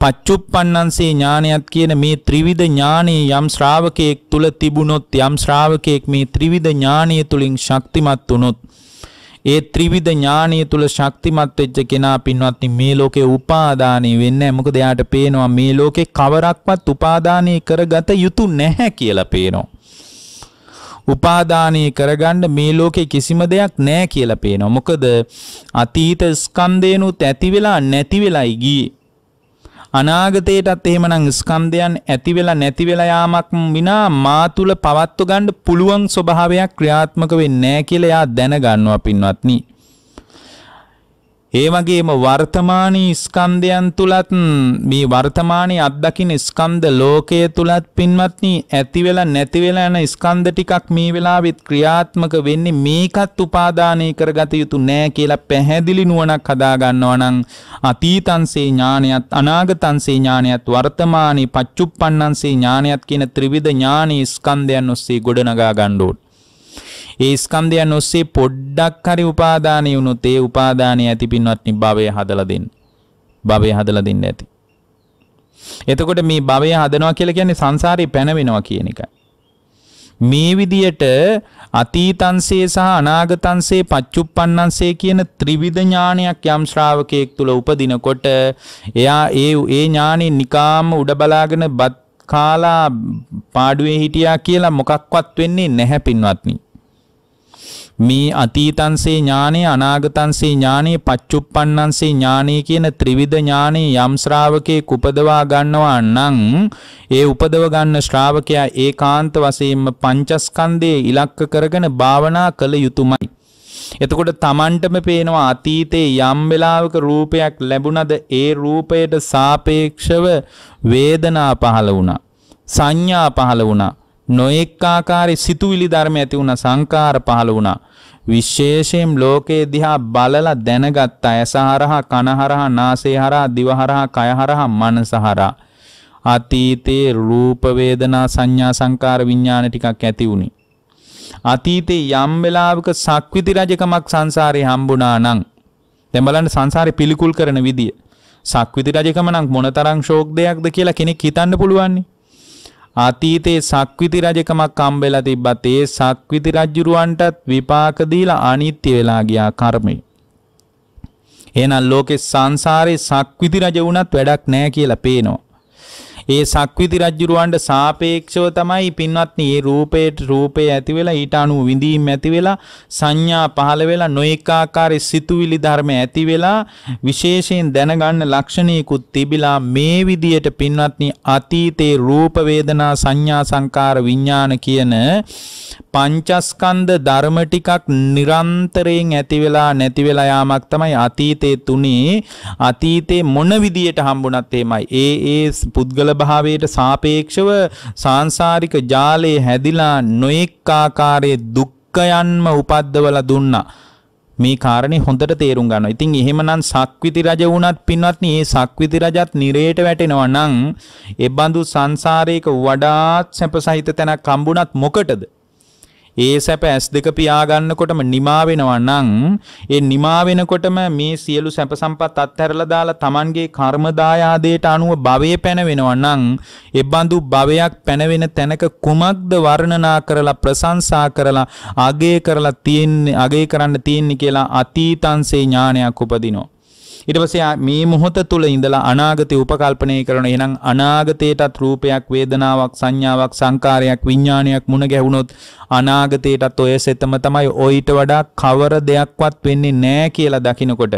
[SPEAKER 1] පච්චුප්පන්නංසේ ඥානයත් කියන මේ ත්‍රිවිධ ඥානයේ යම් ශ්‍රාවකයෙක් තුල තිබුණොත් යම් ශ්‍රාවකයෙක් මේ ත්‍රිවිධ ඥානය තුලින් ශක්තිමත් වුණොත් ඒ ත්‍රිවිධ ඥානය තුළ ශක්තිමත් වෙච්ච කෙනා පින්වත්නි මේ ලෝකේ උපාදානය වෙන්නේ නැහැ. මොකද එයාට පේනවා මේ ලෝකේ කවරක්වත් උපාදානය කරගත යුතු නැහැ කියලා පේනවා. උපාදානය කරගන්න මේ ලෝකේ කිසිම දෙයක් නැහැ කියලා පේනවා. මොකද අතීත ස්කන්ධේනුත් ඇති වෙලා නැති වෙලයි ගියේ. අනාගතයටත් එහෙමනම් ස්කන්ධයන් ඇති වෙලා නැති වෙලා යාමක් විනා මා තුල පවත්ව ගන්න පුළුවන් ස්වභාවයක් ක්‍රියාත්මක වෙන්නේ නැහැ කියලා එයා දැනගන්නවා පින්වත්නි. ඒ වගේම වර්තමානී ස්කන්ධයන් තුලත් මේ වර්තමානයේ අත්දකින ස්කන්ධ ලෝකය තුලත් පින්වත්නි ඇති වෙලා නැති වෙලා යන ස්කන්ධ ටිකක් මේ වෙලාවෙත් ක්‍රියාත්මක වෙන්නේ මේකත් උපාදානය කරගත යුතු නෑ කියලා පැහැදිලි නුවණක් හදා ගන්නවා නම් අතීතංසේ ඥානයත් අනාගතංසේ ඥානයත් වර්තමානයේ පච්චුප්පන්නංසේ ඥානයත් කියන ත්‍රිවිධ ඥානී ස්කන්ධයන් ඔස්සේ ගොඩනගා ගන්න ඕන ඒ ස්කන්ධයන් ඔස්සේ පොඩ්ඩක් හරි උපාදානය වුණොත් ඒ උපාදානය ඇති පින්වත්නි භවය හදලා දෙන්න. භවය හදලා දෙන්න ඇති. එතකොට මේ භවය හදනවා කියලා කියන්නේ සංසාරේ පැනවෙනවා කියන එකයි. මේ විදියට අතීතංසේ සහ අනාගතංසේ පච්චුප්පන්නංසේ කියන ත්‍රිවිධ ඥානයක් යම් ශ්‍රාවකයෙක් තුල උපදිනකොට එයා ඒ ඒ ඥානෙ නිකාම උඩ බලාගෙන බත් කාලා පාඩුවේ හිටියා කියලා මොකක්වත් වෙන්නේ නැහැ පින්වත්නි. මේ අතීතංසේ ඥානය අනාගතංසේ ඥානය පච්චුප්පන්නංසේ ඥානය කියන ත්‍රිවිධ ඥානේ යම් ශ්‍රාවකේ කුපදවා ගන්නවා නම් ඒ උපදව ගන්න ශ්‍රාවකයා ඒකාන්ත වශයෙන්ම පංචස්කන්ධයේ ඉලක්ක කරගෙන භාවනා කළ යුතුයමයි. එතකොට Tamanටම පේනවා අතීතේ යම් වෙලාවක රූපයක් ලැබුණද ඒ රූපයට සාපේක්ෂව වේදනා පහළ වුණා. සංඥා පහළ වුණා. නොඑක් ආකාරයේ සිතුවිලි ධර්ම ඇති වුණා සංකාර පහළ වුණා. විශේෂයෙන් ලෝකයේ දිහා බලලා දැනගත් අයසහරහා කනහරහා නාසයහරහා දිවහරහා කයහරහා මනසහරහා අතීතේ රූප වේදනා සංඥා සංකාර විඥාන ටිකක් ඇති වුණේ. අතීතේ යම් වෙලාවක සක්විති රජකමක් සංසාරේ හම්බුණා නම් දැන් බලන්න සංසාරේ පිළිකුල් කරන විදිය. සක්විති රජකම නම් මොනතරම් ශෝක් දෙයක්ද කියලා කෙනෙක් හිතන්න පුළුවන්නේ. අතීතයේ සක්විති රජකමක් හම්බෙලා තිබ්බත් ඒ සක්විති රජුරවන්ටත් විපාක දීලා අනිත්‍ය වෙලා ගියා කර්මය. එහෙනම් ලෝකේ සංසාරේ සක්විති රජ වුණත් වැඩක් නැහැ කියලා පේනවා. ඒ සක්විති රජුරවන්ට සාපේක්ෂව තමයි පින්වත්නි මේ රූපයට රූපය ඇති වෙලා ඊට අනුව විඳීම් ඇති වෙලා සංඥා පහළ වෙලා නොඑක ආකාරයේ සිතුවිලි ධර්ම ඇති වෙලා විශේෂයෙන් දැනගන්න ලක්ෂණයකුත් තිබිලා මේ විදියට පින්වත්නි අතීතේ රූප වේදනා සංඥා සංකාර විඥාන කියන පංචස්කන්ධ ධර්ම ටිකක් නිරන්තරයෙන් ඇති වෙලා නැති වෙලා යාමක් තමයි අතීතේ තුනේ අතීතේ මොන විදියට හම්බුණත් එමය ඒ ඒ පුද්ගල ඵලභාවයට සාපේක්ෂව සාංශාරික ජාලයේ හැදිලා නොඑක් ආකාරයේ දුක්ඛයන්ම උපද්දවලා දුන්නා. මේ කාරණේ හොඳට තේරුම් ගන්න. ඉතින් එහෙමනම් සක්විති රජ වුණත් පින්වත්නි, මේ සක්විති රජත් නිරේට වැටෙනවා නම්, ඒ බඳු සංසාරයක වඩාත් සැපසහිත තැනක් හම්බුණත් මොකටද? ඒ සැප ඇස් දෙක පියාගන්නකොටම නිමා වෙනවා නම් ඒ නිමා වෙනකොටම මේ සියලු සැප සම්පත් අත්හැරලා දාලා Tamanගේ කර්ම දායාදයට අනුව භවයේ පැනවෙනවා නම් එබඳු භවයක් පැනවෙන තැනක කුමක්ද වර්ණනා කරලා ප්‍රශංසා කරලා අගය කරලා තියෙන්නේ අගය කරන්න තියෙන්නේ කියලා අතීතංසේ ඥානයක් උපදිනවා ඊට පස්සේ මේ මොහොත තුල ඉඳලා අනාගතය උපකල්පනය කරන එහෙනම් අනාගතයටත් රූපයක් වේදනාවක් සංඥාවක් සංකාරයක් විඥානයක් මුණ ගැහුනොත් අනාගතයටත් ඔය සෙතම තමයි ඔයිට වඩා කවර දෙයක්වත් වෙන්නේ නැහැ කියලා දකිනකොට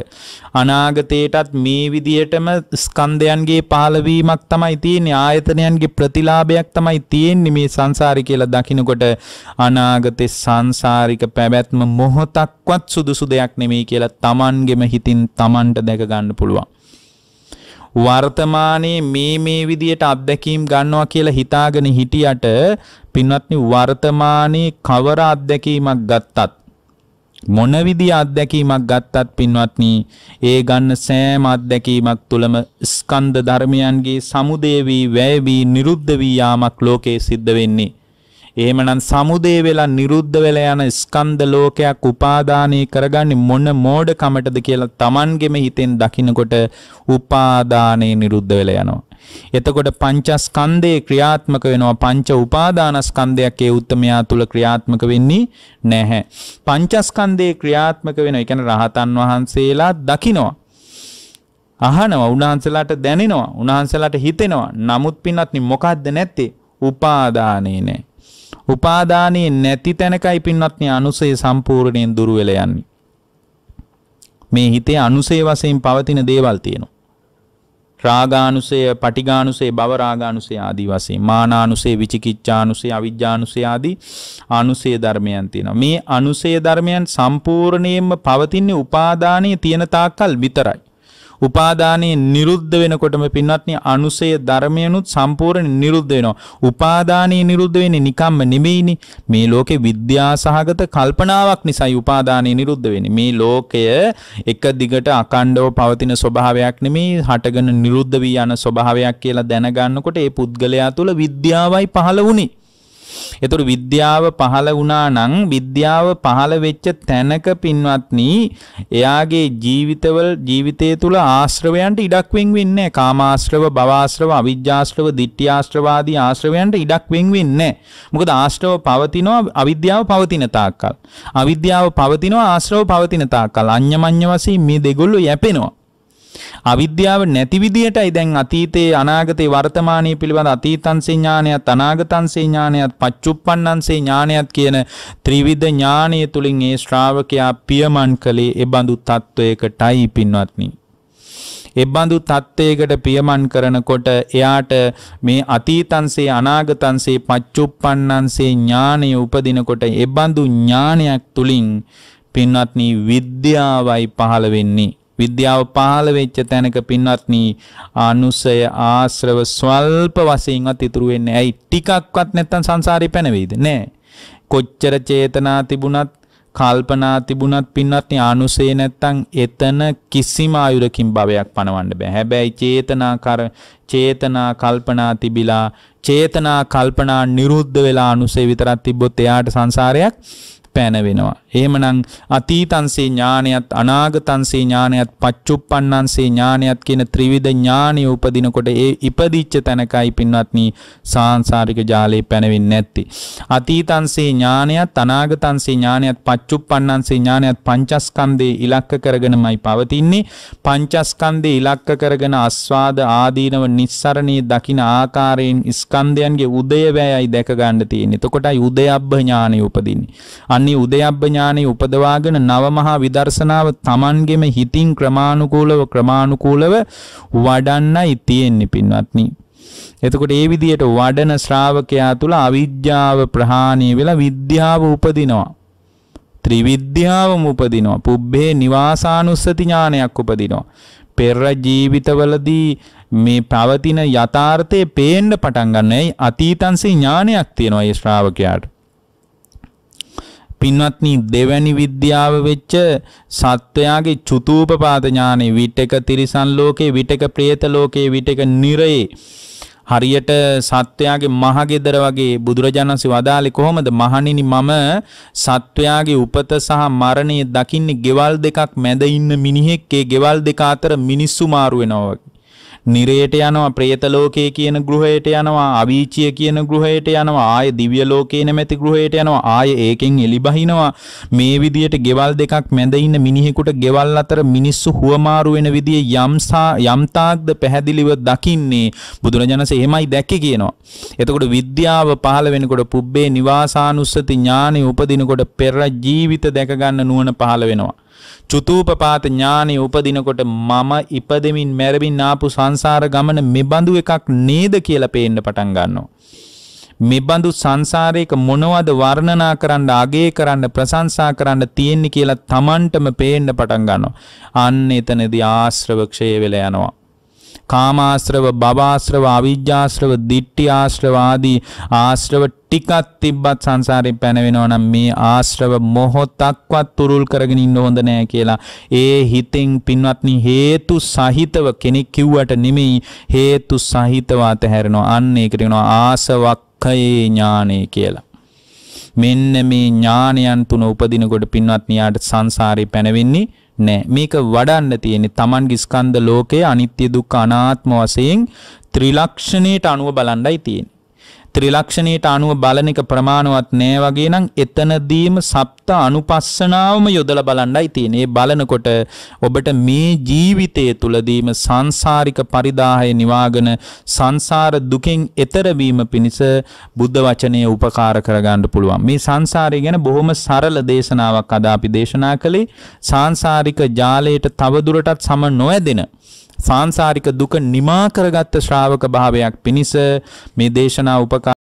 [SPEAKER 1] අනාගතයටත් මේ විදියටම ස්කන්ධයන්ගේ පහළවීමක් තමයි තියෙන්නේ ආයතනයන්ගේ ප්‍රතිලාභයක් තමයි තියෙන්නේ මේ සංසාරي කියලා දකිනකොට අනාගතේ සංසාරික පැවැත්ම මොහොතක්වත් සුදුසු දෙයක් නෙමෙයි කියලා Tamanගෙම හිතින් Tamanට එක ගන්න පුළුවන්. වර්තමානයේ මේ මේ විදියට අත්දැකීම් ගන්නවා කියලා හිතාගෙන හිටියට පින්වත්නි වර්තමානයේ කවර අත්දැකීමක් ගත්තත් මොන විදිය අත්දැකීමක් ගත්තත් පින්වත්නි ඒ ගන්න සෑම අත්දැකීමක් තුළම ස්කන්ධ ධර්මයන්ගේ සමුදේ වී වැය වී නිරුද්ධ වී යාමක් ලෝකේ සිද්ධ වෙන්නේ එහෙමනම් සමුදේ වෙලා නිරුද්ධ වෙලා යන ස්කන්ධ ලෝකයක් උපාදානය කරගන්නේ මොන මෝඩකමටද කියලා Tamanගෙම හිතෙන් දකිනකොට උපාදානය නිරුද්ධ වෙලා යනවා. එතකොට පංචස්කන්ධයේ ක්‍රියාත්මක වෙනවා පංච උපාදානස්කන්ධයක් ඒ උත්මයා තුල ක්‍රියාත්මක වෙන්නේ නැහැ. පංචස්කන්ධයේ ක්‍රියාත්මක වෙන, ඒ කියන්නේ රහතන් වහන්සේලා දකිනවා. අහනවා, උන්වහන්සේලාට දැනෙනවා, උන්වහන්සේලාට හිතෙනවා. නමුත් පින්වත්නි මොකද්ද නැත්තේ? උපාදානේ නැහැ. උපාදානයේ නැති තැනකයි පින්වත්නි අනුසය සම්පූර්ණයෙන් දුර වෙලා යන්නේ. මේ හිතේ අනුසය වශයෙන් පවතින දේවල් තියෙනවා. රාගානුසය, පටිඝානුසය, භවරාගානුසය ආදී වශයෙන් මානානුසය, විචිකිච්ඡානුසය, අවිජ්ජානුසය ආදී අනුසය ධර්මයන් තියෙනවා. මේ අනුසය ධර්මයන් සම්පූර්ණයෙන්ම පවතින්නේ උපාදානයේ තියෙන තාක්කල් විතරයි. උපාදානයේ නිරුද්ධ වෙනකොටම පින්වත්නි අනුසය ධර්මයනුත් සම්පූර්ණ නිරුද්ධ වෙනවා. උපාදානයේ නිරුද්ධ වෙන්නේ නිකම්ම නෙමෙයිනේ. මේ ලෝකේ විද්‍යාසහගත කල්පනාවක් නිසායි උපාදානයේ නිරුද්ධ වෙන්නේ. මේ ලෝකය එක දිගට අකණ්ඩව පවතින ස්වභාවයක් නෙමෙයි හටගෙන නිරුද්ධ වී යන ස්වභාවයක් කියලා දැනගන්නකොට ඒ පුද්ගලයා තුළ විද්‍යාවයි පහළ වුණේ. එතකොට විද්‍යාව පහළ වුණා නම් විද්‍යාව පහළ වෙච්ච තැනක පින්වත්නි එයාගේ ජීවිතවල ජීවිතය තුළ ආශ්‍රවයන්ට ඉඩක් වෙන් වෙන්නේ නැහැ. කාමාශ්‍රව, භවආශ්‍රව, අවිජ්ජාශ්‍රව, ditthියාශ්‍රව ආදී ආශ්‍රවයන්ට ඉඩක් වෙන් වෙන්නේ නැහැ. මොකද ආශ්‍රව පවතිනවා අවිද්‍යාව පවතින තාක්කල්. අවිද්‍යාව පවතිනවා ආශ්‍රව පවතින තාක්කල්. අඤ්ඤමඤ්ඤ වශයෙන් මේ දෙගොල්ලෝ යැපෙනවා. අවිද්‍යාව නැති විදියටයි දැන් අතීතයේ අනාගතයේ වර්තමානයේ පිළිබඳ අතීතංසේ ඥානයත් අනාගතංසේ ඥානයත් පච්චුප්පන්නංසේ ඥානයත් කියන ත්‍රිවිධ ඥානය තුලින් ඒ ශ්‍රාවකයා පියමන් කළේ ඒ බඳු තත්වයකටයි පින්වත්නි. එබඳු තත්ත්වයකට පියමන් කරනකොට එයාට මේ අතීතන්සේ අනාගතන්සේ පච්චුප්පන්නන්සේ ඥානය උපදිනකොට එබඳු ඥානයක් තුලින් පින්වත්නි විද්‍යාවයි පහළ වෙන්නේ විද්‍යාව පහළ වෙච්ච තැනක පින්වත්නි අනුසය ආශ්‍රව ස්වල්ප වශයෙන්වත් ඉතුරු වෙන්නේ ඇයි ටිකක්වත් නැත්තම් සංසාරේ පැනවෙයිද නෑ කොච්චර චේතනා තිබුණත් කල්පනා තිබුණත් පින්වත්නි අනුසය නැත්තම් එතන කිසිම ආයුරකින් භවයක් පණවන්න බෑ හැබැයි චේතනා කර චේතනා කල්පනා තිබිලා චේතනා කල්පනා නිරුද්ධ වෙලා අනුසය විතරක් තිබ්බොත් එයාට සංසාරයක් පැනවෙනවා. එහෙමනම් අතීතංසේ ඥානයත් අනාගතංසේ ඥානයත් පච්චුප්පන්නංසේ ඥානයත් කියන ත්‍රිවිධ ඥානිය උපදිනකොට ඒ ඉපදිච්ච තැනකයි පින්වත්නි සාංශාරික ජාලේ පැනවෙන්නේ නැත්තේ. අතීතංසේ ඥානයත් අනාගතංසේ ඥානයත් පච්චුප්පන්නංසේ ඥානයත් පංචස්කන්ධේ ඉලක්ක කරගෙනමයි පවතින්නේ. පංචස්කන්ධේ ඉලක්ක කරගෙන ආස්වාද ආදීනව නිස්සරණී දකින ආකාරයෙන් ස්කන්ධයන්ගේ උදයවැයයි දැක ගන්න තියෙන්නේ. එතකොටයි උදයබ්බ ඥානය උපදින්නේ. අන්නේ උදයබ්බඥානෙ උපදවාගෙන නවමහා විදර්ශනාව Tamanගෙම හිතින් ක්‍රමානුකූලව ක්‍රමානුකූලව වඩන්නයි තියෙන්නේ පින්වත්නි. එතකොට ඒ විදියට වඩන ශ්‍රාවකයා තුල අවිද්‍යාව ප්‍රහාණය වෙලා විද්‍යාව උපදිනවා. ත්‍රිවිද්‍යාවම උපදිනවා. පුබ්බේ නිවාසානුස්සති ඥානයක් උපදිනවා. පෙර ජීවිතවලදී මේ පවතින යථාර්ථය පේන්න පටන් ගන්නයි අතීතංසේ ඥානයක් තියෙනවා ඒ ශ්‍රාවකයාට. පින්වත්නි දෙවැනි විද්‍යාව වෙච්ච සත්වයාගේ චුතූපපාත ඥානෙ විටක තිරිසන් ලෝකේ විටක പ്രേත ලෝකේ විටක නිරයේ හරියට සත්වයාගේ මහගෙදර වගේ බුදුරජාණන්සේ වදාළේ කොහොමද මහණෙනි මම සත්වයාගේ උපත සහ මරණය දකින්නේ ගෙවල් දෙකක් මැද ඉන්න මිනිහෙක් ඒ ගෙවල් දෙක අතර මිනිස්සු මාරු වෙනවා වගේ නිරේට යනවා പ്രേත ලෝකයේ කියන ගෘහයට යනවා අවීචිය කියන ගෘහයට යනවා ආය දිව්‍ය ලෝකේ නැමැති ගෘහයට යනවා ආය ඒකෙන් එලිබහිනවා මේ විදියට ගෙවල් දෙකක් මැද ඉන්න මිනිහෙකුට ගෙවල් අතර මිනිස්සු හුවමාරු වෙන විදිය යම්සා යම්තාක්ද පැහැදිලිව දකින්නේ බුදුරජාණන්සේ එහෙමයි දැක්කේ කියනවා එතකොට විද්‍යාව පහළ වෙනකොට පුබ්බේ නිවාසානුස්සති ඥානෙ උපදිනකොට පෙර ජීවිත දැක ගන්න නුවණ පහළ වෙනවා චුතූපපාත ඥානෙ උපදිනකොට මම ඉපදෙමින් මැරෙමින් ආපු සංසාර ගමන මෙබඳු එකක් නේද කියලා පේන්න පටන් ගන්නවා. මෙබඳු සංසාරයක මොනවද වර්ණනා කරන්න අගේ කරන්න ප්‍රශංසා කරන්න තියෙන්නේ කියලා Tamanටම පේන්න පටන් ගන්නවා. අන්න එතනදී ආශ්‍රවක්ෂය වෙලා යනවා. කාමාශ්‍රව, බවාශ්‍රව, අවිජ්ජාශ්‍රව, දිට්ඨි ආශ්‍රව ආදී ආශ්‍රව ටිකක් තිබ්බත් සංසාරේ පැනවෙනවා නම් මේ ආශ්‍රව මොහොතක්වත් තුරුල් කරගෙන ඉන්න හොඳ නෑ කියලා ඒ හිතෙන් පින්වත්නි හේතු සහිතව කෙනෙක් කිව්වට නෙමෙයි හේතු සහිතව අතහැරෙනවා අන්න ඒකට කියනවා ආසවක්ඛයේ ඥානය කියලා මෙන්න මේ ඥානයන් තුන උපදිනකොට පින්වත්නි යාට සංසාරේ පැනවෙන්නේ නෑ. මේක වඩන්න තියෙන්නේ Tamanගේ ස්කන්ධ ලෝකයේ අනිත්‍ය දුක්ඛ අනාත්ම වශයෙන් ත්‍රිලක්ෂණයට අනුව බලන්නයි තියෙන්නේ. ත්‍රිලක්ෂණයට අනුව බලන එක ප්‍රමාණවත් නෑ වගේ නම් එතනදීම සප්ත අනුපස්සනාවම යොදලා බලන්නයි තියෙන්නේ. ඒ බලනකොට ඔබට මේ ජීවිතය තුලදීම සංසාරික පරිදාහය නිවාගෙන සංසාර දුකෙන් එතර වීම පිණිස බුද්ධ වචනය උපකාර කරගන්න පුළුවන්. මේ සංසාරය ගැන බොහොම සරල දේශනාවක් අද අපි දේශනා කළේ. සංසාරික ජාලයට තවදුරටත් සම නොඇදෙන සාංශාරික දුක නිමා කරගත් ශ්‍රාවක භාවයක් පිණිස මේ දේශනා උපකාර